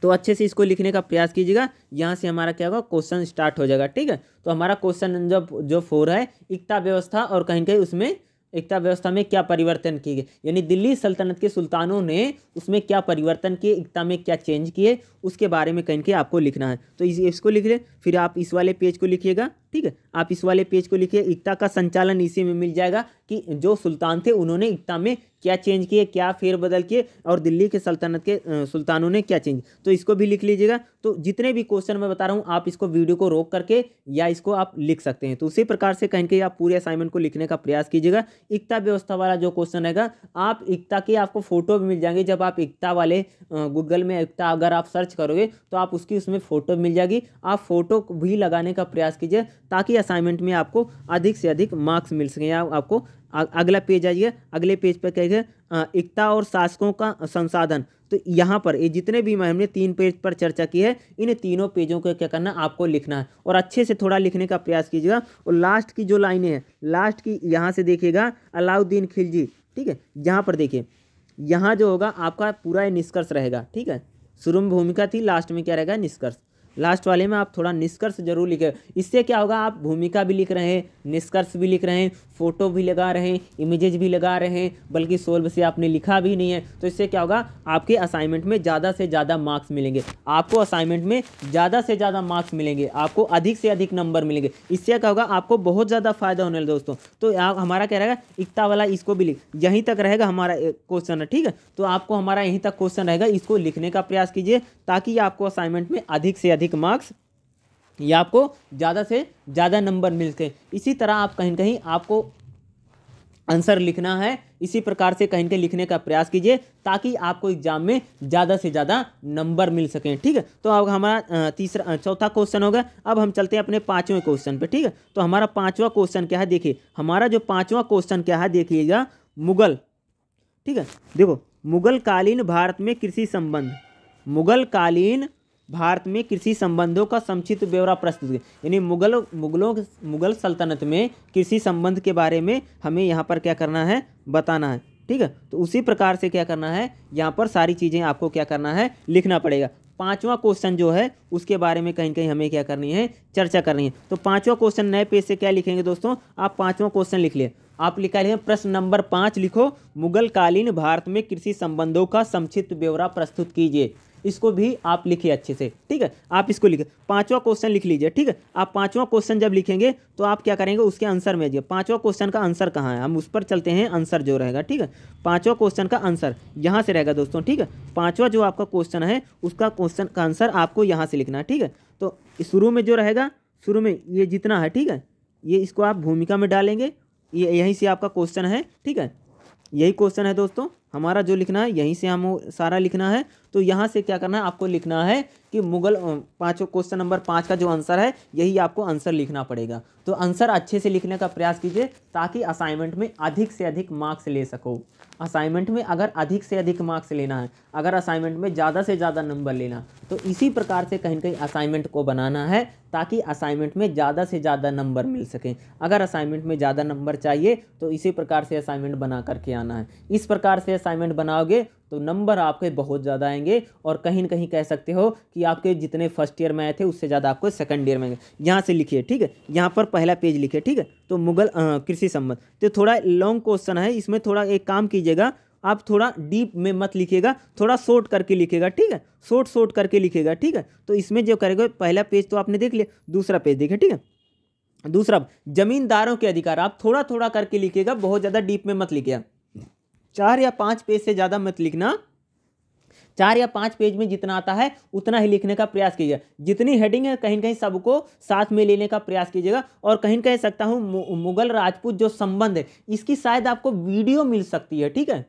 तो अच्छे से इसको लिखने का प्रयास कीजिएगा यहाँ से हमारा क्या होगा क्वेश्चन स्टार्ट हो जाएगा ठीक है तो हमारा क्वेश्चन जब जो फोर है एकता व्यवस्था और कहीं कहीं उसमें एकता व्यवस्था में क्या परिवर्तन किए गए यानी दिल्ली सल्तनत के सुल्तानों ने उसमें क्या परिवर्तन किए एकता में क्या चेंज किए उसके बारे में कहीं कहीं आपको लिखना है तो इस इसको लिख लें फिर आप इस वाले पेज को लिखिएगा ठीक है आप इस वाले पेज को लिखिए एकता का संचालन इसी में मिल जाएगा कि जो सुल्तान थे उन्होंने एकता में क्या चेंज किए क्या फेरबदल किए और दिल्ली के सल्तनत के सुल्तानों ने क्या चेंज तो इसको भी लिख लीजिएगा तो जितने भी क्वेश्चन मैं बता रहा हूँ आप इसको वीडियो को रोक करके या इसको आप लिख सकते हैं तो उसी प्रकार से कहीं के आप पूरे असाइनमेंट को लिखने का प्रयास कीजिएगा एकता व्यवस्था वाला जो क्वेश्चन रहेगा आप एकता के आपको फोटो भी मिल जाएंगे जब आप एकता वाले गूगल में एकता अगर आप सर्च करोगे तो आप उसकी उसमें फ़ोटो मिल जाएगी आप फोटो भी लगाने का प्रयास कीजिए ताकि असाइनमेंट में आपको अधिक से अधिक मार्क्स मिल सकें या आपको अगला पेज आइए अगले पेज पर कहेंगे एकता और शासकों का संसाधन तो यहाँ पर ये जितने भी हमने तीन पेज पर चर्चा की है इन तीनों पेजों को क्या करना आपको लिखना है और अच्छे से थोड़ा लिखने का प्रयास कीजिएगा और लास्ट की जो लाइनें हैं लास्ट की यहाँ से देखिएगा अलाउद्दीन खिलजी ठीक है यहाँ पर देखिए यहाँ जो होगा आपका पूरा निष्कर्ष रहेगा ठीक है शुरू में भूमिका थी लास्ट में क्या रहेगा निष्कर्ष लास्ट वाले में आप थोड़ा निष्कर्ष जरूर लिखें इससे क्या होगा आप भूमिका भी लिख रहे हैं निष्कर्ष भी लिख रहे हैं फोटो भी लगा रहे हैं इमेजेज भी लगा रहे हैं बल्कि सोल्व से आपने लिखा भी नहीं है तो इससे क्या होगा आपके असाइनमेंट में ज़्यादा से ज़्यादा मार्क्स मिलेंगे आपको असाइनमेंट में ज़्यादा से ज़्यादा मार्क्स मिलेंगे आपको अधिक से अधिक नंबर मिलेंगे इससे क्या होगा आपको बहुत ज़्यादा फायदा होने दोस्तों तो हमारा क्या रहेगा इकता वाला इसको भी लिख यहीं तक रहेगा हमारा क्वेश्चन है ठीक है तो आपको हमारा यहीं तक क्वेश्चन रहेगा इसको लिखने का प्रयास कीजिए ताकि आपको असाइनमेंट में अधिक से अधिक अधिक मार्क्स या आपको ज़्यादा से ज़्यादा नंबर मिलते इसी तरह आप कहीं कहीं आपको आंसर लिखना है इसी प्रकार से कहीं कहीं लिखने का प्रयास कीजिए ताकि आपको एग्जाम में ज़्यादा से ज़्यादा नंबर मिल सकें ठीक है तो अब हमारा तीसरा चौथा क्वेश्चन होगा अब हम चलते हैं अपने पाँचवें क्वेश्चन पे ठीक है तो हमारा पाँचवा क्वेश्चन क्या है देखिए हमारा जो पाँचवा क्वेश्चन क्या है देखिएगा मुगल ठीक है देखो मुगल कालीन भारत में कृषि संबंध मुगल कालीन भारत में कृषि संबंधों का संक्षिप्त ब्यौरा प्रस्तुत किया यानी मुगल मुगलों मुगल सल्तनत में कृषि संबंध के बारे में हमें यहाँ पर क्या करना है बताना है ठीक है तो उसी प्रकार से क्या करना है यहाँ पर सारी चीज़ें आपको क्या करना है लिखना पड़ेगा पांचवा क्वेश्चन जो है उसके बारे में कहीं कहीं हमें क्या करनी है चर्चा करनी है तो पांचवा क्वेश्चन नए पेज से क्या लिखेंगे दोस्तों आप पांचवा क्वेश्चन लिख लिए आप लिखा लिखें प्रश्न नंबर पाँच लिखो मुगल कालीन भारत में कृषि संबंधों का संक्षिप्त ब्यौरा प्रस्तुत कीजिए इसको भी आप लिखिए अच्छे से ठीक है आप इसको लिखिए पाँचवा क्वेश्चन लिख लीजिए ठीक है आप पाँचवा क्वेश्चन जब लिखेंगे तो आप क्या करेंगे उसके आंसर में पांचवा पाँचवा क्वेश्चन का आंसर कहाँ है हम उस पर चलते हैं आंसर जो रहेगा ठीक है पाँचवा क्वेश्चन का आंसर यहाँ से रहेगा दोस्तों ठीक है पाँचवा जो आपका क्वेश्चन है उसका क्वेश्चन का आंसर आपको यहाँ से लिखना है ठीक है तो शुरू में जो रहेगा शुरू में ये जितना है ठीक है ये इसको आप भूमिका में डालेंगे ये यहीं से आपका क्वेश्चन है ठीक है यही क्वेश्चन है दोस्तों हमारा जो लिखना है यहीं से हम सारा लिखना है तो यहाँ से क्या करना है आपको लिखना है कि मुगल पाँचों क्वेश्चन नंबर पाँच का जो आंसर है यही आपको आंसर लिखना पड़ेगा तो आंसर अच्छे से लिखने का प्रयास कीजिए ताकि असाइनमेंट में अधिक से अधिक मार्क्स ले सको असाइनमेंट में अगर अधिक से अधिक मार्क्स लेना है अगर असाइनमेंट में ज़्यादा से ज़्यादा नंबर लेना तो इसी प्रकार से कहीं कहीं असाइनमेंट को बनाना है ताकि असाइनमेंट में ज़्यादा से ज़्यादा नंबर मिल सके अगर असाइनमेंट में ज़्यादा नंबर चाहिए तो इसी प्रकार से असाइनमेंट बना करके आना है इस प्रकार से असाइनमेंट बनाओगे तो नंबर आपके बहुत ज़्यादा आएंगे और कहीं ना कहीं कह सकते हो कि आपके जितने फर्स्ट ईयर में आए थे उससे ज़्यादा आपको सेकंड ईयर में आएंगे यहाँ से लिखिए ठीक है यहाँ पर पहला पेज लिखिए ठीक है तो मुगल कृषि संबंध तो थोड़ा लॉन्ग क्वेश्चन है इसमें थोड़ा एक काम कीजिएगा आप थोड़ा डीप में मत लिखिएगा थोड़ा शॉर्ट करके लिखिएगा ठीक है शॉर्ट शॉर्ट करके लिखिएगा ठीक है तो इसमें जो करेगा पहला पेज तो आपने देख लिया दूसरा पेज देखिए ठीक है दूसरा जमींदारों के अधिकार आप थोड़ा थोड़ा करके लिखिएगा बहुत ज़्यादा डीप में मत लिखिएगा चार या पाँच पेज से ज़्यादा मत लिखना चार या पाँच पेज में जितना आता है उतना ही लिखने का प्रयास कीजिएगा जितनी हेडिंग है कहीं कहीं सबको साथ में लेने का प्रयास कीजिएगा और कहीं कह सकता हूँ मुगल राजपूत जो संबंध है इसकी शायद आपको वीडियो मिल सकती है ठीक है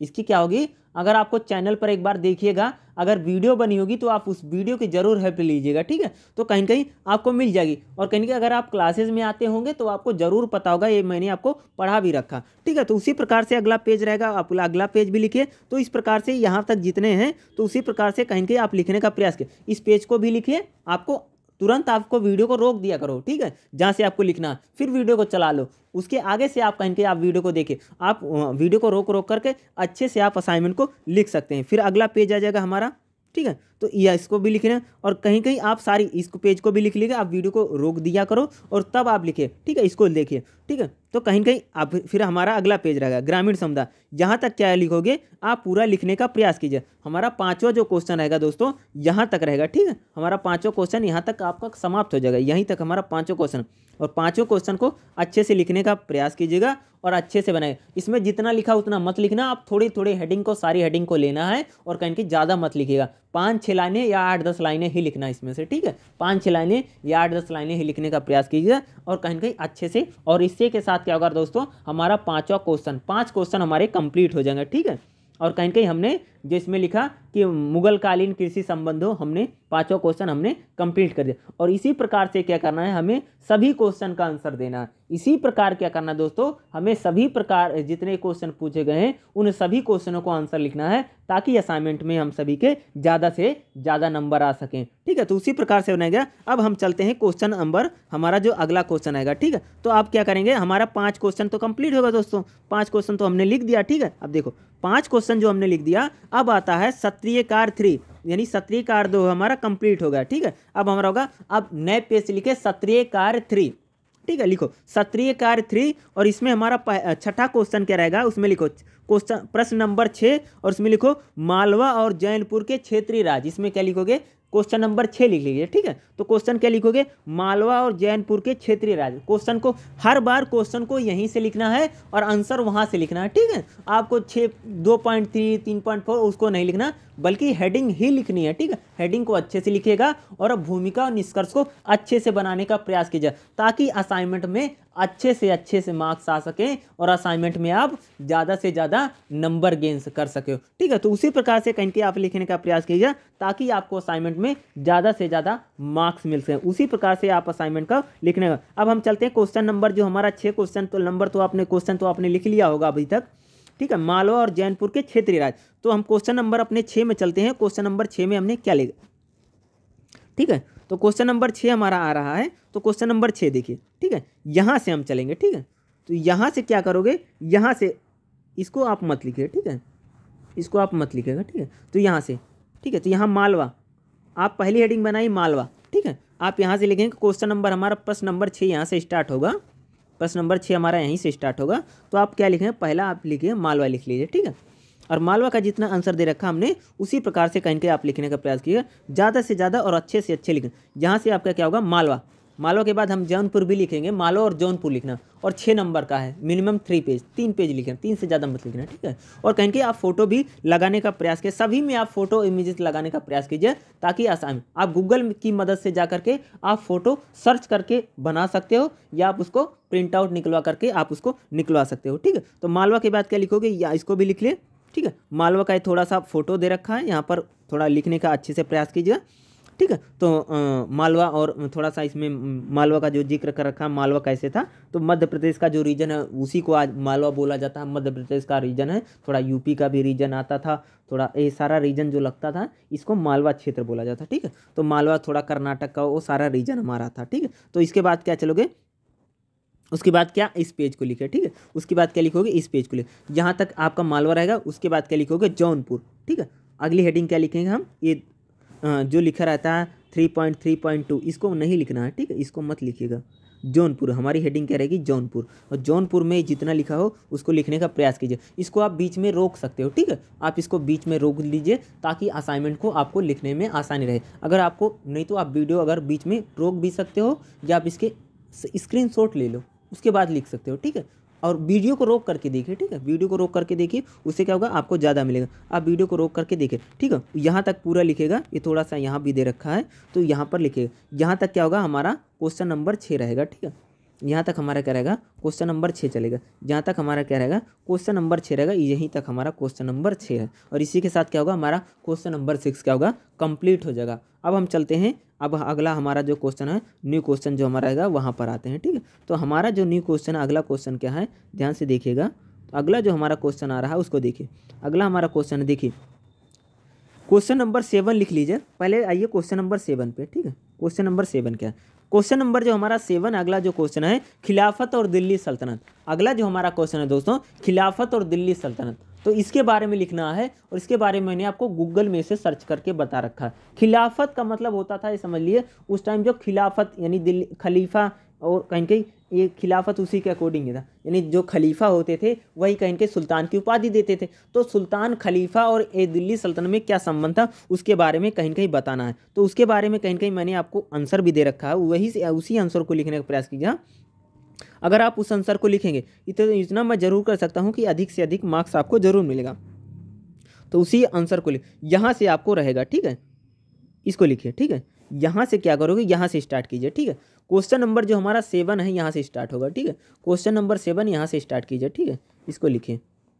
इसकी क्या होगी अगर आपको चैनल पर एक बार देखिएगा अगर वीडियो बनी होगी तो आप उस वीडियो की ज़रूर हेल्प लीजिएगा ठीक है तो कहीं कहीं आपको मिल जाएगी और कहीं कहीं अगर आप क्लासेज में आते होंगे तो आपको ज़रूर पता होगा ये मैंने आपको पढ़ा भी रखा ठीक है तो उसी प्रकार से अगला पेज रहेगा आप अगला पेज भी लिखिए तो इस प्रकार से यहाँ तक जितने हैं तो उसी प्रकार से कहीं कहीं आप लिखने का प्रयास करें इस पेज को भी लिखिए आपको तुरंत आपको वीडियो को रोक दिया करो ठीक है जहाँ से आपको लिखना फिर वीडियो को चला लो उसके आगे से आप कहीं आप वीडियो को देखें आप वीडियो को रोक रोक करके अच्छे से आप असाइनमेंट को लिख सकते हैं फिर अगला पेज आ जाएगा हमारा ठीक है तो या इसको भी लिख रहे हैं और कहीं कहीं आप सारी इसको पेज को भी लिख लीजिए आप वीडियो को रोक दिया करो और तब आप लिखिए ठीक है इसको देखिए ठीक है तो कहीं कहीं आप फिर हमारा अगला पेज रहेगा ग्रामीण समुदाय यहाँ तक क्या लिखोगे आप पूरा लिखने का प्रयास कीजिए हमारा पाँचवा जो क्वेश्चन रहेगा दोस्तों यहाँ तक रहेगा ठीक है हमारा पाँचों क्वेश्चन यहाँ तक आपका समाप्त हो जाएगा यहीं तक हमारा पाँचों क्वेश्चन और पाँचों क्वेश्चन को अच्छे से लिखने का प्रयास कीजिएगा और अच्छे से बनाए इसमें जितना लिखा उतना मत लिखना आप थोड़ी थोड़ी हेडिंग को सारी हेडिंग को लेना है और कहीं कहीं ज़्यादा मत लिखिएगा पाँच छः लाइनें या आठ दस लाइनें ही लिखना इसमें से ठीक है पाँच छः लाइनें या आठ दस लाइनें ही लिखने का प्रयास कीजिए और कहीं कहीं अच्छे से और इससे के साथ क्या होगा दोस्तों हमारा पाँचवा क्वेश्चन पाँच क्वेश्चन हमारे कंप्लीट हो जाएंगे ठीक है और कहीं कहीं हमने जिसमें लिखा कि मुगलकालीन कृषि संबंधों हमने पांचों क्वेश्चन हमने कंप्लीट कर दिया और इसी प्रकार से क्या करना है हमें सभी क्वेश्चन का आंसर देना है इसी प्रकार क्या करना है दोस्तों हमें सभी प्रकार जितने क्वेश्चन पूछे गए हैं उन सभी क्वेश्चनों को आंसर लिखना है ताकि असाइनमेंट में हम सभी के ज़्यादा से ज़्यादा नंबर आ सकें ठीक है तो उसी प्रकार से बनाया गया अब हम चलते हैं क्वेश्चन नंबर हमारा जो अगला क्वेश्चन आएगा ठीक है तो आप क्या करेंगे हमारा पाँच क्वेश्चन तो कम्प्लीट होगा दोस्तों पाँच क्वेश्चन तो हमने लिख दिया ठीक है अब देखो पाँच क्वेश्चन जो हमने लिख दिया अब आता है सत्रीय कार थ्री यानी सत्रीय कार दो हमारा कंप्लीट हो गया ठीक है अब हमारा होगा अब नए पेज से लिखे सत्रीय कार थ्री ठीक है लिखो सत्रीय कार थ्री और इसमें हमारा छठा क्वेश्चन क्या रहेगा उसमें लिखो क्वेश्चन प्रश्न नंबर छः और उसमें लिखो मालवा और जैनपुर के क्षेत्रीय राज्य इसमें क्या लिखोगे क्वेश्चन नंबर छः लिख लीजिए ठीक है तो क्वेश्चन क्या लिखोगे मालवा और जैनपुर के क्षेत्रीय राज्य क्वेश्चन को हर बार क्वेश्चन को यहीं से लिखना है और आंसर वहां से लिखना है ठीक है आपको छः दो पॉइंट थ्री तीन पॉइंट फोर उसको नहीं लिखना बल्कि हेडिंग ही लिखनी है ठीक है हेडिंग को अच्छे से लिखेगा और भूमिका और निष्कर्ष को अच्छे से बनाने का प्रयास कीजिए ताकि असाइनमेंट में अच्छे से अच्छे से मार्क्स आ सकें और असाइनमेंट में आप ज़्यादा से ज़्यादा नंबर गेंस कर सके ठीक है तो उसी प्रकार से कहीं के आप लिखने का प्रयास कीजिए ताकि आपको असाइनमेंट में ज़्यादा से ज़्यादा मार्क्स मिल सकें उसी प्रकार से आप असाइनमेंट का लिखने का अब हम चलते हैं क्वेश्चन नंबर जो हमारा छः क्वेश्चन तो नंबर तो आपने क्वेश्चन तो आपने लिख लिया होगा अभी तक ठीक है मालवा और जैनपुर के क्षेत्रीय राज तो हम क्वेश्चन नंबर अपने छः में चलते हैं क्वेश्चन नंबर छः में हमने क्या लिखा ठीक है तो क्वेश्चन नंबर छः हमारा आ रहा है तो क्वेश्चन नंबर छः देखिए ठीक है यहाँ से हम चलेंगे ठीक है तो यहाँ से क्या करोगे यहाँ से इसको आप मत लिखिए ठीक है इसको आप मत लिखेगा ठीक है तो यहाँ से ठीक है तो यहाँ मालवा आप पहली हेडिंग बनाई मालवा ठीक है आप यहाँ से लिखेंगे क्वेश्चन नंबर हमारा प्रश्न नंबर छः यहाँ से स्टार्ट होगा प्रश्न नंबर छः हमारा यहीं से स्टार्ट होगा तो आप क्या लिखें पहला आप लिखिए मालवा लिख लीजिए ठीक है और मालवा का जितना आंसर दे रखा हमने उसी प्रकार से कहीं के आप लिखने का प्रयास किया ज़्यादा से ज़्यादा और अच्छे से अच्छे लिखें यहाँ से आपका क्या होगा मालवा मालो के बाद हम जौनपुर भी लिखेंगे मालो और जौनपुर लिखना और छः नंबर का है मिनिमम थ्री पेज तीन पेज लिखना तीन से ज़्यादा मत लिखना ठीक है और कहीं के आप फोटो भी लगाने का प्रयास कीजिए सभी में आप फोटो इमेजेस लगाने का प्रयास कीजिए ताकि आसान आप गूगल की मदद से जा करके आप फोटो सर्च करके बना सकते हो या आप उसको प्रिंट आउट निकलवा करके आप उसको निकलवा सकते हो ठीक है तो मालवा के बाद क्या लिखोगे या इसको भी लिख लें ठीक है मालवा का थोड़ा सा फोटो दे रखा है यहाँ पर थोड़ा लिखने का अच्छे से प्रयास कीजिएगा ठीक है तो मालवा और थोड़ा सा इसमें मालवा का जो जिक्र कर रखा मालवा कैसे था तो मध्य प्रदेश का जो रीजन है उसी को आज मालवा बोला जाता है मध्य प्रदेश का रीजन है थोड़ा यूपी का भी रीजन आता था थोड़ा ये सारा रीजन जो लगता था इसको मालवा क्षेत्र बोला जाता ठीक है तो मालवा थोड़ा कर्नाटक का वो सारा रीजन हमारा था ठीक है तो इसके बाद क्या चलोगे उसके बाद क्या इस पेज को लिखे ठीक है उसके बाद क्या लिखोगे इस पेज को लिखे जहाँ तक आपका मालवा रहेगा उसके बाद क्या लिखोगे जौनपुर ठीक है अगली हेडिंग क्या लिखेंगे हम ये जो लिखा रहता है three point three point two इसको नहीं लिखना है ठीक है इसको मत लिखिएगा जौनपुर हमारी हेडिंग क्या रहेगी जौनपुर और जौनपुर में जितना लिखा हो उसको लिखने का प्रयास कीजिए इसको आप बीच में रोक सकते हो ठीक है आप इसको बीच में रोक लीजिए ताकि असाइनमेंट को आपको लिखने में आसानी रहे अगर आपको नहीं तो आप वीडियो अगर बीच में रोक भी सकते हो या आप इसके स्क्रीन ले लो उसके बाद लिख सकते हो ठीक है और वीडियो को रोक करके देखिए ठीक है वीडियो को रोक करके देखिए उससे क्या होगा आपको ज़्यादा मिलेगा आप वीडियो को रोक करके देखिए ठीक है यहाँ तक पूरा लिखेगा ये थोड़ा सा यहाँ भी दे रखा है तो यहाँ पर लिखेगा यहाँ तक क्या होगा हमारा क्वेश्चन नंबर छः रहेगा ठीक है यहाँ तक हमारा क्या रहेगा क्वेश्चन नंबर छः चलेगा जहाँ तक हमारा क्या रहेगा क्वेश्चन नंबर छः रहेगा यहीं तक हमारा क्वेश्चन नंबर छः है और इसी के साथ क्या होगा हमारा क्वेश्चन नंबर सिक्स क्या होगा कंप्लीट हो जाएगा अब हम चलते हैं अब अगला हमारा जो क्वेश्चन है न्यू क्वेश्चन जो हमारा रहेगा वहाँ पर आते हैं ठीक है तो हमारा जो न्यू क्वेश्चन है अगला क्वेश्चन क्या है ध्यान से देखिएगा तो अगला जो हमारा क्वेश्चन आ रहा है उसको देखिए अगला हमारा क्वेश्चन है देखिए क्वेश्चन नंबर सेवन लिख लीजिए पहले आइए क्वेश्चन नंबर सेवन पे ठीक है क्वेश्चन नंबर सेवन क्या है क्वेश्चन नंबर जो हमारा सेवन अगला जो क्वेश्चन है खिलाफत और दिल्ली सल्तनत अगला जो हमारा क्वेश्चन है दोस्तों खिलाफत और दिल्ली सल्तनत तो इसके बारे में लिखना है और इसके बारे में मैंने आपको गूगल में से सर्च करके बता रखा है खिलाफत का मतलब होता था ये समझ लिए उस टाइम जो खिलाफत यानी दिल्ली खलीफा और कहीं कहीं ये खिलाफत उसी के अकॉर्डिंग ही था यानी जो खलीफा होते थे वही कहीं के सुल्तान की उपाधि देते थे तो सुल्तान खलीफा और ए दिल्ली सल्तनत में क्या संबंध था उसके बारे में कहीं कहीं बताना है तो उसके बारे में कहीं कहीं मैंने आपको आंसर भी दे रखा है वही से उसी आंसर को लिखने का प्रयास कीजिए हाँ। अगर आप उस आंसर को लिखेंगे इतना इतना मैं ज़रूर कर सकता हूँ कि अधिक से अधिक मार्क्स आपको ज़रूर मिलेगा तो उसी आंसर को लिख यहाँ से आपको रहेगा ठीक है इसको लिखिए ठीक है यहाँ से क्या करोगे यहाँ से स्टार्ट कीजिए ठीक है क्वेश्चन नंबर जो हमारा सेवन है यहाँ से स्टार्ट होगा ठीक है क्वेश्चन नंबर सेवन यहाँ से स्टार्ट कीजिए ठीक है इसको लिखिए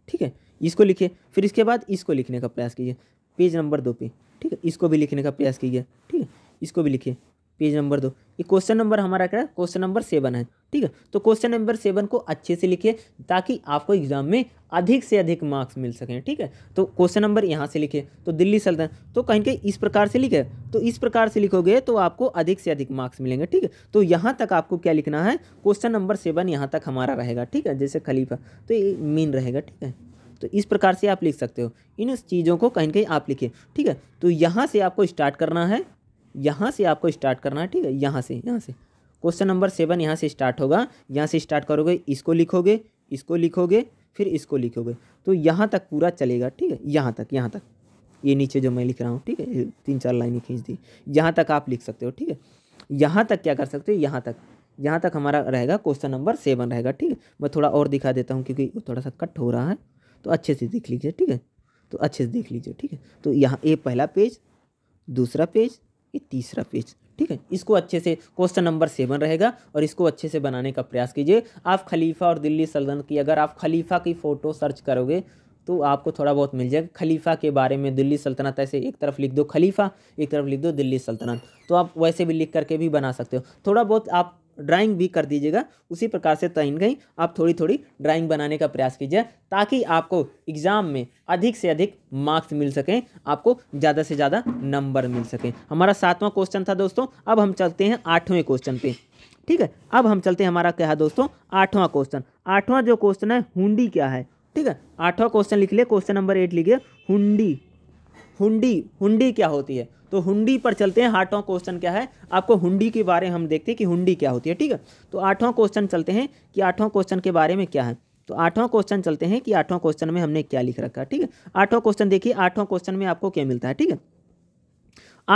ठीक है इसको लिखिए फिर इसके बाद इसको लिखने का प्रयास कीजिए पेज नंबर दो पे ठीक है इसको भी लिखने का प्रयास कीजिए ठीक है इसको भी लिखिए पेज नंबर दो ये क्वेश्चन नंबर हमारा क्या है क्वेश्चन नंबर सेवन है ठीक है तो क्वेश्चन नंबर सेवन को अच्छे से लिखिए ताकि आपको एग्जाम में अधिक से अधिक मार्क्स मिल सकें ठीक है तो क्वेश्चन नंबर यहाँ से लिखिए तो दिल्ली सल्तनत तो कहीं कहीं इस प्रकार से लिखे तो इस प्रकार से लिखोगे तो आपको अधिक से अधिक मार्क्स मिलेंगे ठीक है तो यहाँ तक आपको क्या लिखना है क्वेश्चन नंबर सेवन यहाँ तक हमारा रहेगा ठीक है जैसे खलीफा तो ये मीन रहेगा ठीक है तो इस प्रकार से आप लिख सकते हो इन चीज़ों को कहीं कहीं आप लिखिए ठीक है तो यहाँ से आपको स्टार्ट करना है यहाँ से आपको स्टार्ट करना है ठीक है यहाँ से यहाँ से क्वेश्चन नंबर सेवन यहाँ से स्टार्ट होगा यहाँ से स्टार्ट करोगे इसको लिखोगे इसको लिखोगे फिर इसको लिखोगे तो यहाँ तक पूरा चलेगा ठीक है यहाँ तक यहाँ तक ये नीचे जो मैं लिख रहा हूँ ठीक है तीन चार लाइनें खींच दी यहाँ तक आप लिख सकते हो ठीक है यहाँ तक क्या कर सकते हो यहाँ तक यहाँ तक हमारा रहेगा क्वेश्चन नंबर सेवन रहेगा ठीक है मैं थोड़ा और दिखा देता हूँ क्योंकि थोड़ा सा कट हो रहा है तो अच्छे से देख लीजिए ठीक है तो अच्छे से देख लीजिए ठीक है तो यहाँ ये पहला पेज दूसरा पेज ये तीसरा पेज ठीक है इसको अच्छे से क्वेश्चन नंबर सेवन रहेगा और इसको अच्छे से बनाने का प्रयास कीजिए आप खलीफा और दिल्ली सल्तनत की अगर आप खलीफा की फ़ोटो सर्च करोगे तो आपको थोड़ा बहुत मिल जाएगा खलीफा के बारे में दिल्ली सल्तनत ऐसे एक तरफ लिख दो खलीफा एक तरफ लिख दो दिल्ली सल्तनत तो आप वैसे भी लिख करके भी बना सकते हो थोड़ा बहुत आप ड्राइंग भी कर दीजिएगा उसी प्रकार से तहिन गई आप थोड़ी थोड़ी ड्राइंग बनाने का प्रयास कीजिए ताकि आपको एग्ज़ाम में अधिक से अधिक मार्क्स मिल सकें आपको ज़्यादा से ज़्यादा नंबर मिल सकें हमारा सातवां क्वेश्चन था दोस्तों अब हम चलते हैं आठवें क्वेश्चन पे ठीक है अब हम चलते हैं हमारा क्या है दोस्तों आठवां क्वेश्चन आठवां जो क्वेश्चन है हुंडी क्या है ठीक है आठवां क्वेश्चन लिख लिया क्वेश्चन नंबर एट लिखिए हुंडी हुंडी हुंडी क्या होती है तो हुंडी पर चलते हैं आठवां क्वेश्चन क्या है आपको हुंडी के बारे में हम देखते हैं कि हुंडी क्या होती है ठीक है तो आठवां क्वेश्चन चलते हैं कि आठवां क्वेश्चन के बारे में क्या है तो आठवां क्वेश्चन चलते हैं कि आठवां क्वेश्चन में हमने क्या लिख रखा है ठीक है आठवां क्वेश्चन देखिए आठवां क्वेश्चन में आपको क्या मिलता है ठीक है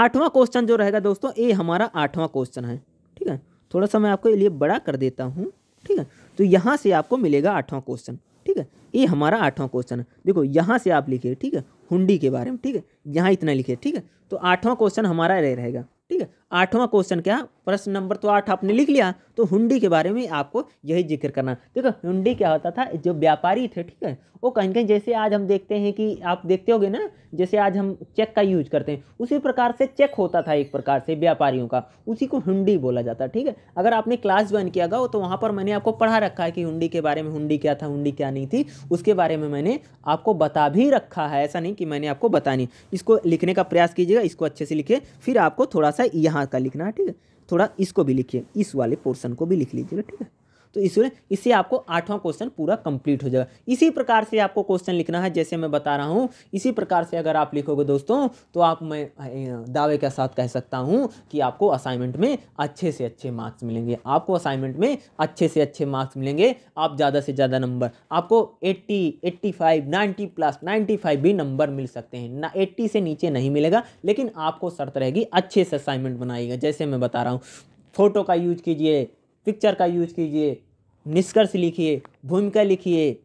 आठवां क्वेश्चन जो रहेगा दोस्तों ये हमारा आठवां क्वेश्चन है ठीक है थोड़ा सा मैं आपको लिए बड़ा कर देता हूँ ठीक है तो यहाँ से आपको मिलेगा आठवां क्वेश्चन ठीक है ये हमारा आठवां क्वेश्चन है देखो यहाँ से आप लिखिए ठीक है हुंडी के बारे में ठीक है यहाँ इतना लिखे ठीक है तो आठवां क्वेश्चन हमारा रहेगा ठीक है आठवां क्वेश्चन क्या प्रश्न नंबर तो आठ आपने लिख लिया तो हुंडी के बारे में आपको यही जिक्र करना देखो हुंडी क्या होता था जो व्यापारी थे ठीक है वो कहीं कहीं जैसे आज हम देखते हैं कि आप देखते होगे ना जैसे आज हम चेक का यूज करते हैं उसी प्रकार से चेक होता था एक प्रकार से व्यापारियों का उसी को हुंडी बोला जाता ठीक है अगर आपने क्लास ज्वाइन किया गया तो वहाँ पर मैंने आपको पढ़ा रखा है कि हुंडी के बारे में हुंडी क्या था हुंडी क्या नहीं थी उसके बारे में मैंने आपको बता भी रखा है ऐसा नहीं कि मैंने आपको नहीं इसको लिखने का प्रयास कीजिएगा इसको अच्छे से लिखे फिर आपको थोड़ा सा यहाँ का लिखना है ठीक है थोड़ा इसको भी लिखिए इस वाले पोर्सन को भी लिख लीजिएगा ठीक है तो इसमें इससे आपको आठवां क्वेश्चन पूरा कंप्लीट हो जाएगा इसी प्रकार से आपको क्वेश्चन लिखना है जैसे मैं बता रहा हूँ इसी प्रकार से अगर आप लिखोगे दोस्तों तो आप मैं दावे के साथ कह सकता हूँ कि आपको असाइनमेंट में अच्छे से अच्छे मार्क्स मिलेंगे आपको असाइनमेंट में अच्छे से अच्छे मार्क्स मिलेंगे आप ज़्यादा से ज़्यादा नंबर आपको eighty five ninety plus five भी नंबर मिल सकते हैं ना एट्टी से नीचे नहीं मिलेगा लेकिन आपको शर्त रहेगी अच्छे से असाइनमेंट बनाइएगा जैसे मैं बता रहा हूँ फ़ोटो का यूज कीजिए पिक्चर का यूज कीजिए निष्कर्ष लिखिए भूमिका लिखिए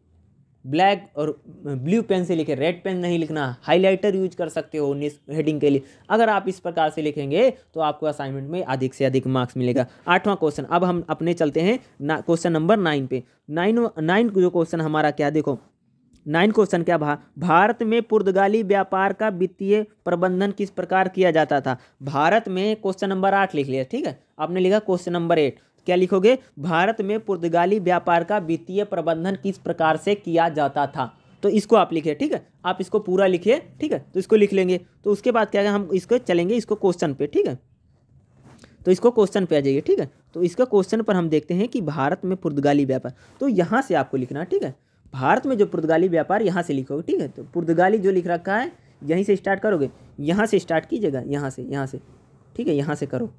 ब्लैक और ब्लू पेन से लिखे रेड पेन नहीं लिखना हाइलाइटर यूज कर सकते हो हेडिंग के लिए अगर आप इस प्रकार से लिखेंगे तो आपको असाइनमेंट में अधिक से अधिक मार्क्स मिलेगा आठवां क्वेश्चन अब हम अपने चलते हैं क्वेश्चन नंबर नाइन पे नाइन नाइन जो क्वेश्चन हमारा क्या देखो नाइन क्वेश्चन क्या भा भारत में पुर्तगाली व्यापार का वित्तीय प्रबंधन किस प्रकार किया जाता था भारत में क्वेश्चन नंबर आठ लिख लिया ठीक है आपने लिखा क्वेश्चन नंबर एट क्या लिखोगे भारत में पुर्तगाली व्यापार का वित्तीय प्रबंधन किस प्रकार से किया जाता था तो इसको आप लिखिए ठीक है आप इसको पूरा लिखिए ठीक है तो इसको लिख लेंगे तो उसके बाद क्या हम इसको चलेंगे इसको क्वेश्चन पे ठीक है तो इसको क्वेश्चन पे आ जाइए ठीक है तो इसका क्वेश्चन पर हम देखते हैं कि भारत में पुर्तगाली व्यापार तो यहाँ से आपको लिखना ठीक है भारत में जो पुर्तगाली व्यापार यहाँ से लिखोगे ठीक है तो पुर्तगाली जो लिख रखा है यहीं से स्टार्ट करोगे यहाँ से स्टार्ट कीजिएगा यहाँ से यहाँ से ठीक है यहाँ से करो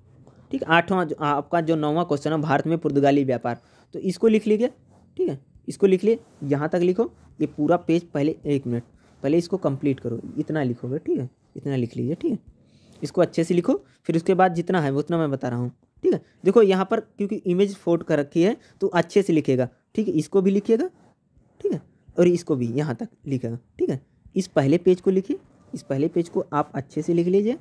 ठीक है आठवां आपका जो नौवां क्वेश्चन है भारत में पुर्तगाली व्यापार तो इसको लिख लीजिए ठीक है इसको लिख लिए यहाँ तक लिखो ये पूरा पेज पहले एक मिनट पहले इसको कंप्लीट करो इतना लिखोगे ठीक है इतना लिख लीजिए ठीक है इसको अच्छे से लिखो फिर उसके बाद जितना है उतना मैं बता रहा हूँ ठीक है देखो यहाँ पर क्योंकि इमेज फोट कर रखी है तो अच्छे से लिखेगा ठीक है इसको भी लिखिएगा ठीक है और इसको भी यहाँ तक लिखेगा ठीक है इस पहले पेज को लिखिए इस पहले पेज को आप अच्छे से लिख लीजिए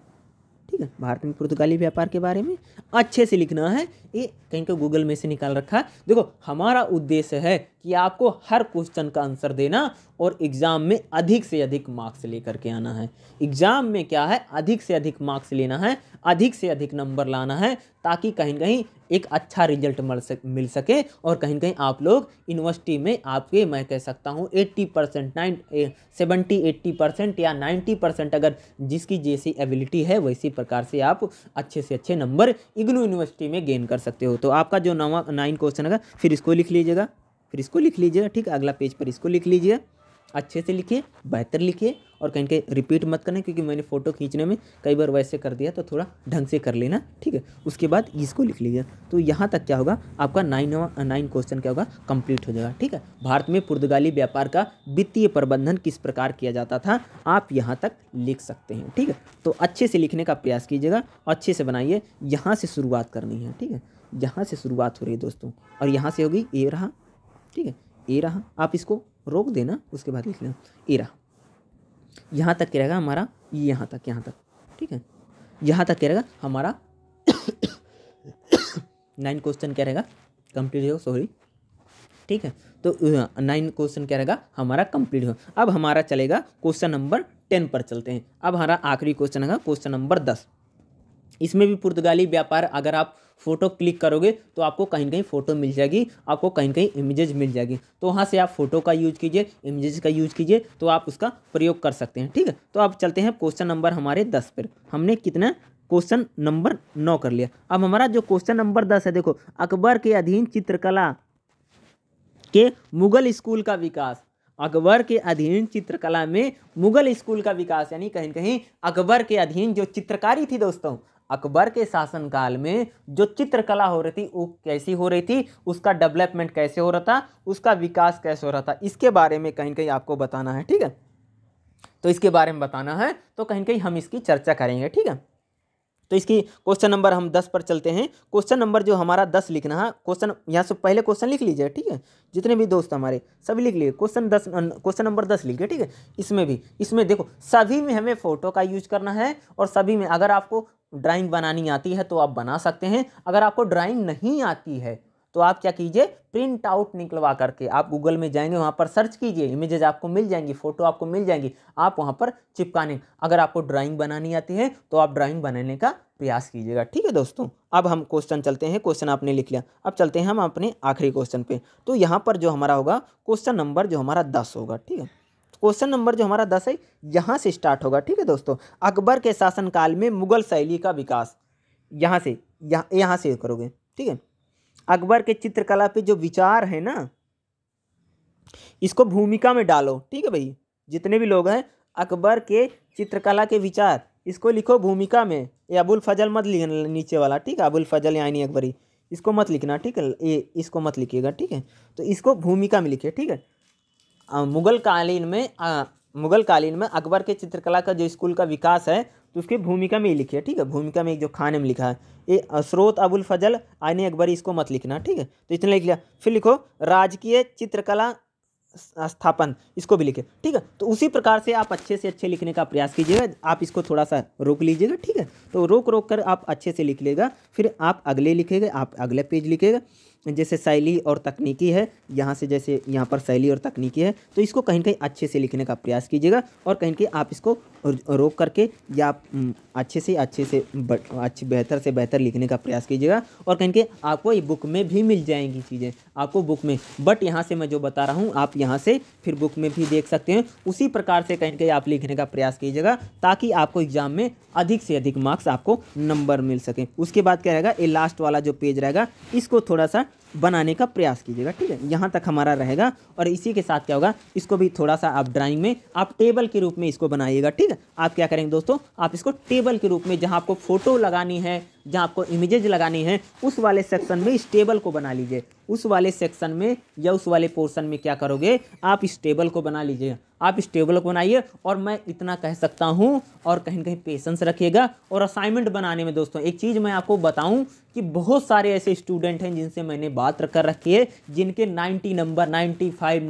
ठीक है भारत में पुर्तगाली व्यापार के बारे में अच्छे से लिखना है ये कहीं का गूगल में से निकाल रखा देखो हमारा उद्देश्य है कि आपको हर क्वेश्चन का आंसर देना और एग्ज़ाम में अधिक से अधिक मार्क्स लेकर के आना है एग्ज़ाम में क्या है अधिक से अधिक मार्क्स लेना है अधिक से अधिक नंबर लाना है ताकि कहीं कहीं एक अच्छा रिजल्ट मिल सक मिल सके और कहीं कहीं आप लोग यूनिवर्सिटी में आपके मैं कह सकता हूँ eighty percent nine seventy eighty percent या नाइन्टी परसेंट अगर जिसकी जैसी एबिलिटी है वैसी प्रकार से आप अच्छे से अच्छे नंबर इग्नू यूनिवर्सिटी में गेन कर सकते हो तो आपका जो नवा नाइन क्वेश्चन है फिर इसको लिख लीजिएगा फिर इसको लिख लीजिएगा ठीक अगला पेज पर इसको लिख लीजिए अच्छे से लिखिए बेहतर लिखिए और कहीं कहीं रिपीट मत करना क्योंकि मैंने फ़ोटो खींचने में कई बार वैसे कर दिया तो थोड़ा ढंग से कर लेना ठीक है उसके बाद इसको लिख लीजिए तो यहाँ तक क्या होगा आपका नाइन नाइन क्वेश्चन क्या होगा कंप्लीट हो जाएगा ठीक है भारत में पुर्तगाली व्यापार का वित्तीय प्रबंधन किस प्रकार किया जाता था आप यहाँ तक लिख सकते हैं ठीक है तो अच्छे से लिखने का प्रयास कीजिएगा अच्छे से बनाइए यहाँ से शुरुआत करनी है ठीक है यहाँ से शुरुआत हो रही है दोस्तों और यहाँ से होगी ए रहा ठीक है ए रहा आप इसको रोक देना उसके बाद लिख लेना ए रहा यहाँ तक रहेगा हमारा यहाँ तक यहाँ तक ठीक है यहाँ तक रहेगा हमारा नाइन क्वेश्चन क्या रहेगा कंप्लीट हो सॉरी ठीक है तो नाइन क्वेश्चन क्या रहेगा हमारा कंप्लीट हो अब हमारा चलेगा क्वेश्चन नंबर टेन पर चलते हैं अब हमारा आखिरी क्वेश्चन है क्वेश्चन नंबर दस इसमें भी पुर्तगाली व्यापार अगर आप फ़ोटो क्लिक करोगे तो आपको कहीं कहीं फ़ोटो मिल जाएगी आपको कहीं कहीं इमेजेज मिल जाएगी तो वहाँ से आप फ़ोटो का यूज कीजिए इमेजेस का यूज कीजिए तो आप उसका प्रयोग कर सकते हैं ठीक है तो आप चलते हैं क्वेश्चन नंबर हमारे दस पर हमने कितना क्वेश्चन नंबर नौ कर लिया अब हमारा जो क्वेश्चन नंबर दस है देखो अकबर के अधीन चित्रकला के मुगल स्कूल का विकास अकबर के अधीन चित्रकला में मुगल स्कूल का विकास यानी कहीं कहीं अकबर के अधीन जो चित्रकारी थी दोस्तों अकबर के शासनकाल में जो चित्रकला हो रही थी वो कैसी हो रही थी उसका डेवलपमेंट कैसे हो रहा था उसका विकास कैसे हो रहा था इसके बारे में कहीं कहीं आपको बताना है ठीक है तो इसके बारे में बताना है तो कहीं कहीं हम इसकी चर्चा करेंगे ठीक है तो इसकी क्वेश्चन नंबर हम दस पर चलते हैं क्वेश्चन नंबर जो हमारा दस लिखना है क्वेश्चन यहाँ से पहले क्वेश्चन लिख लीजिए ठीक है जितने भी दोस्त हमारे सभी लिख लीजिए क्वेश्चन दस क्वेश्चन नंबर दस लिखिए ठीक है इसमें भी इसमें देखो सभी में हमें फ़ोटो का यूज करना है और सभी में अगर आपको ड्राइंग बनानी आती है तो आप बना सकते हैं अगर आपको ड्राइंग नहीं आती है तो आप क्या कीजिए प्रिंट आउट निकलवा करके आप गूगल में जाएंगे वहाँ पर सर्च कीजिए इमेजेज आपको मिल जाएंगी फ़ोटो आपको मिल जाएंगी आप वहाँ पर चिपकाने अगर आपको ड्राइंग बनानी आती है तो आप ड्राइंग बनाने का प्रयास कीजिएगा ठीक है दोस्तों अब हम क्वेश्चन चलते हैं क्वेश्चन आपने लिख लिया अब चलते हैं हम अपने आखिरी क्वेश्चन पर तो यहाँ पर जो हमारा होगा क्वेश्चन नंबर जो हमारा दस होगा ठीक है क्वेश्चन नंबर जो हमारा दस है यहाँ से स्टार्ट होगा ठीक है दोस्तों अकबर के शासनकाल में मुगल शैली का विकास यहाँ से यहाँ यहाँ से करोगे ठीक है अकबर के चित्रकला पे जो विचार है ना इसको भूमिका में डालो ठीक है भाई जितने भी लोग हैं अकबर के चित्रकला के विचार इसको लिखो भूमिका में ये अबुल फजल मत लिखना नीचे वाला ठीक है अबुल फजल यानी अकबरी इसको मत लिखना ठीक है ये इसको मत लिखिएगा ठीक है तो इसको भूमिका में लिखिए ठीक है मुगल कालीन में मुगल कालीन में अकबर के चित्रकला का जो स्कूल का विकास है तो उसकी भूमिका में ही है ठीक है भूमिका में एक जो खाने में लिखा है ये स्रोत अबुल फजल आने अकबर इसको मत लिखना ठीक है तो इतना लिख लिया फिर लिखो राजकीय चित्रकला स्थापन इसको भी लिखे ठीक है तो उसी प्रकार से आप अच्छे से अच्छे लिखने का प्रयास कीजिएगा आप इसको थोड़ा सा रोक लीजिएगा ठीक है तो रोक रोक कर आप अच्छे से लिख लेगा फिर आप अगले लिखेगा आप अगला पेज लिखेगा जैसे शैली और तकनीकी है यहाँ से जैसे यहाँ पर शैली और तकनीकी है तो इसको कहीं कहीं अच्छे से लिखने का प्रयास कीजिएगा और कहीं कहीं आप इसको रोक करके या आप हम्म, अच्छे से अच्छे से अच्छे बेहतर से बेहतर लिखने का प्रयास कीजिएगा और कहीं के आपको ये बुक में भी मिल जाएंगी चीज़ें आपको बुक में बट यहाँ से मैं जो बता रहा हूँ आप यहाँ से फिर बुक में भी देख सकते हैं उसी प्रकार से कहीं कहीं आप लिखने का प्रयास कीजिएगा ताकि आपको एग्ज़ाम में अधिक से अधिक मार्क्स आपको नंबर मिल सके उसके बाद क्या रहेगा ये लास्ट वाला जो पेज रहेगा इसको थोड़ा सा बनाने का प्रयास कीजिएगा ठीक है यहाँ तक हमारा रहेगा और इसी के साथ क्या होगा इसको भी थोड़ा सा आप ड्राइंग में आप टेबल के रूप में इसको बनाइएगा ठीक है आप क्या करेंगे दोस्तों आप इसको टेबल के रूप में जहाँ आपको फ़ोटो लगानी है जहाँ आपको इमेजेज लगानी है उस वाले सेक्शन में इस टेबल को बना लीजिए उस वाले सेक्शन में या उस वाले पोर्शन में क्या करोगे आप इस टेबल को बना लीजिए आप इस टेबल को बनाइए और मैं इतना कह सकता हूँ और कहीं कहीं पेशेंस रखिएगा और असाइनमेंट बनाने में दोस्तों एक चीज़ मैं आपको बताऊँ कि बहुत सारे ऐसे स्टूडेंट हैं जिनसे मैंने बात कर रखी है जिनके ninety number ninety five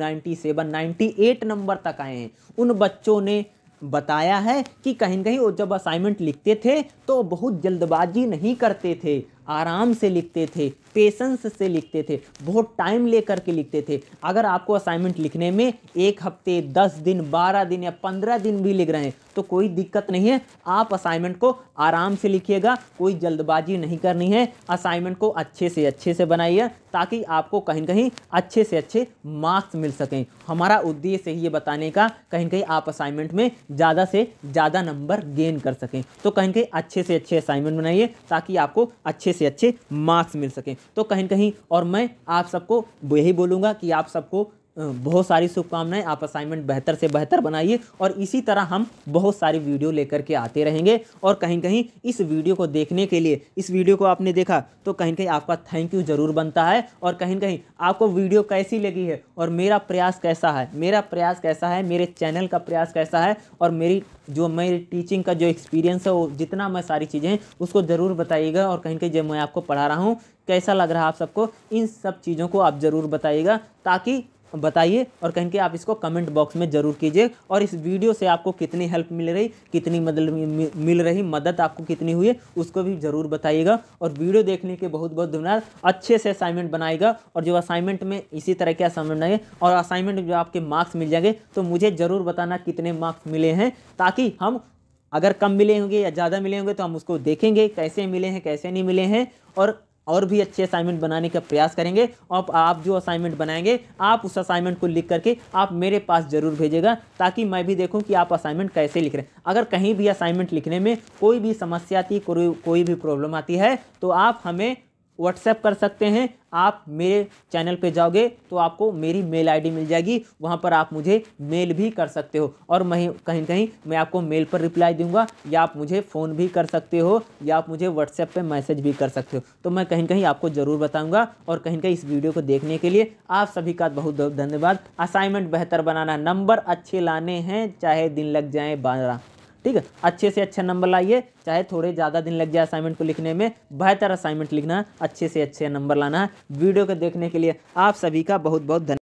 98 number तक आए हैं उन बच्चों ने बताया है कि कहीं कहीं वो जब असाइनमेंट लिखते थे तो बहुत जल्दबाजी नहीं करते थे आराम से लिखते थे पेशेंस से लिखते थे बहुत टाइम ले करके लिखते थे अगर आपको असाइनमेंट लिखने में एक हफ्ते दस दिन बारह दिन या पंद्रह दिन भी लिख रहे हैं तो कोई दिक्कत नहीं है आप असाइनमेंट को आराम से लिखिएगा कोई जल्दबाजी नहीं करनी है असाइनमेंट को अच्छे से अच्छे से बनाइए ताकि आपको कहीं कहीं अच्छे से अच्छे मार्क्स मिल सकें हमारा उद्देश्य ये बताने का कहीं कहीं आप असाइनमेंट में ज़्यादा से ज़्यादा नंबर गेन कर सकें तो कहीं कहीं अच्छे से अच्छे असाइनमेंट बनाइए ताकि आपको अच्छे से अच्छे मार्क्स मिल सकें तो कहीं कहीं और मैं आप सबको यही बोलूँगा कि आप सबको बहुत सारी शुभकामनाएं आप असाइनमेंट बेहतर से बेहतर बनाइए और इसी तरह हम बहुत सारी वीडियो लेकर के आते रहेंगे और कहीं कहीं इस वीडियो को देखने के लिए इस वीडियो को आपने देखा तो कहीं कहीं आपका थैंक यू ज़रूर बनता है और कहीं कहीं आपको वीडियो कैसी लगी है और मेरा प्रयास कैसा है मेरा प्रयास कैसा है मेरे चैनल का प्रयास कैसा है और मेरी जो मेरी टीचिंग का जो एक्सपीरियंस है वो जितना मैं सारी चीज़ें उसको ज़रूर बताइएगा और कहीं कहीं जब मैं आपको पढ़ा रहा हूँ कैसा लग रहा है आप सबको इन सब चीज़ों को आप ज़रूर बताइएगा ताकि बताइए और कहीं के आप इसको कमेंट बॉक्स में ज़रूर कीजिए और इस वीडियो से आपको कितनी हेल्प मिल रही कितनी मदद मिल रही मदद आपको कितनी हुई उसको भी ज़रूर बताइएगा और वीडियो देखने के बहुत बहुत धन्यवाद अच्छे से असाइनमेंट बनाएगा और जो असाइनमेंट में इसी तरह के असाइनमेंट बनाएंगे और असाइनमेंट जो आपके मार्क्स मिल जाएंगे तो मुझे ज़रूर बताना कितने मार्क्स मिले हैं ताकि हम अगर कम मिले होंगे या ज़्यादा मिले होंगे तो हम उसको देखेंगे कैसे मिले हैं कैसे नहीं मिले हैं और और भी अच्छे असाइनमेंट बनाने का प्रयास करेंगे और आप जो असाइनमेंट बनाएंगे आप उस असाइनमेंट को लिख करके आप मेरे पास ज़रूर भेजेगा ताकि मैं भी देखूँ कि आप असाइनमेंट कैसे लिख रहे हैं अगर कहीं भी असाइनमेंट लिखने में कोई भी समस्या आती कोई कोई भी प्रॉब्लम आती है तो आप हमें व्हाट्सएप कर सकते हैं आप मेरे चैनल पे जाओगे तो आपको मेरी मेल आईडी मिल जाएगी वहाँ पर आप मुझे मेल भी कर सकते हो और मैं कहीं कहीं मैं आपको मेल पर रिप्लाई दूंगा या आप मुझे फ़ोन भी कर सकते हो या आप मुझे व्हाट्सएप पे मैसेज भी कर सकते हो तो मैं कहीं कहीं आपको ज़रूर बताऊंगा और कहीं कहीं इस वीडियो को देखने के लिए आप सभी का बहुत बहुत धन्यवाद असाइनमेंट बेहतर बनाना नंबर अच्छे लाने हैं चाहे दिन लग जाए बारह ठीक है अच्छे से अच्छा नंबर लाइए चाहे थोड़े ज़्यादा दिन लग जाए असाइनमेंट को लिखने में बेहतर असाइनमेंट लिखना अच्छे से अच्छे नंबर लाना है वीडियो को देखने के लिए आप सभी का बहुत बहुत धन्यवाद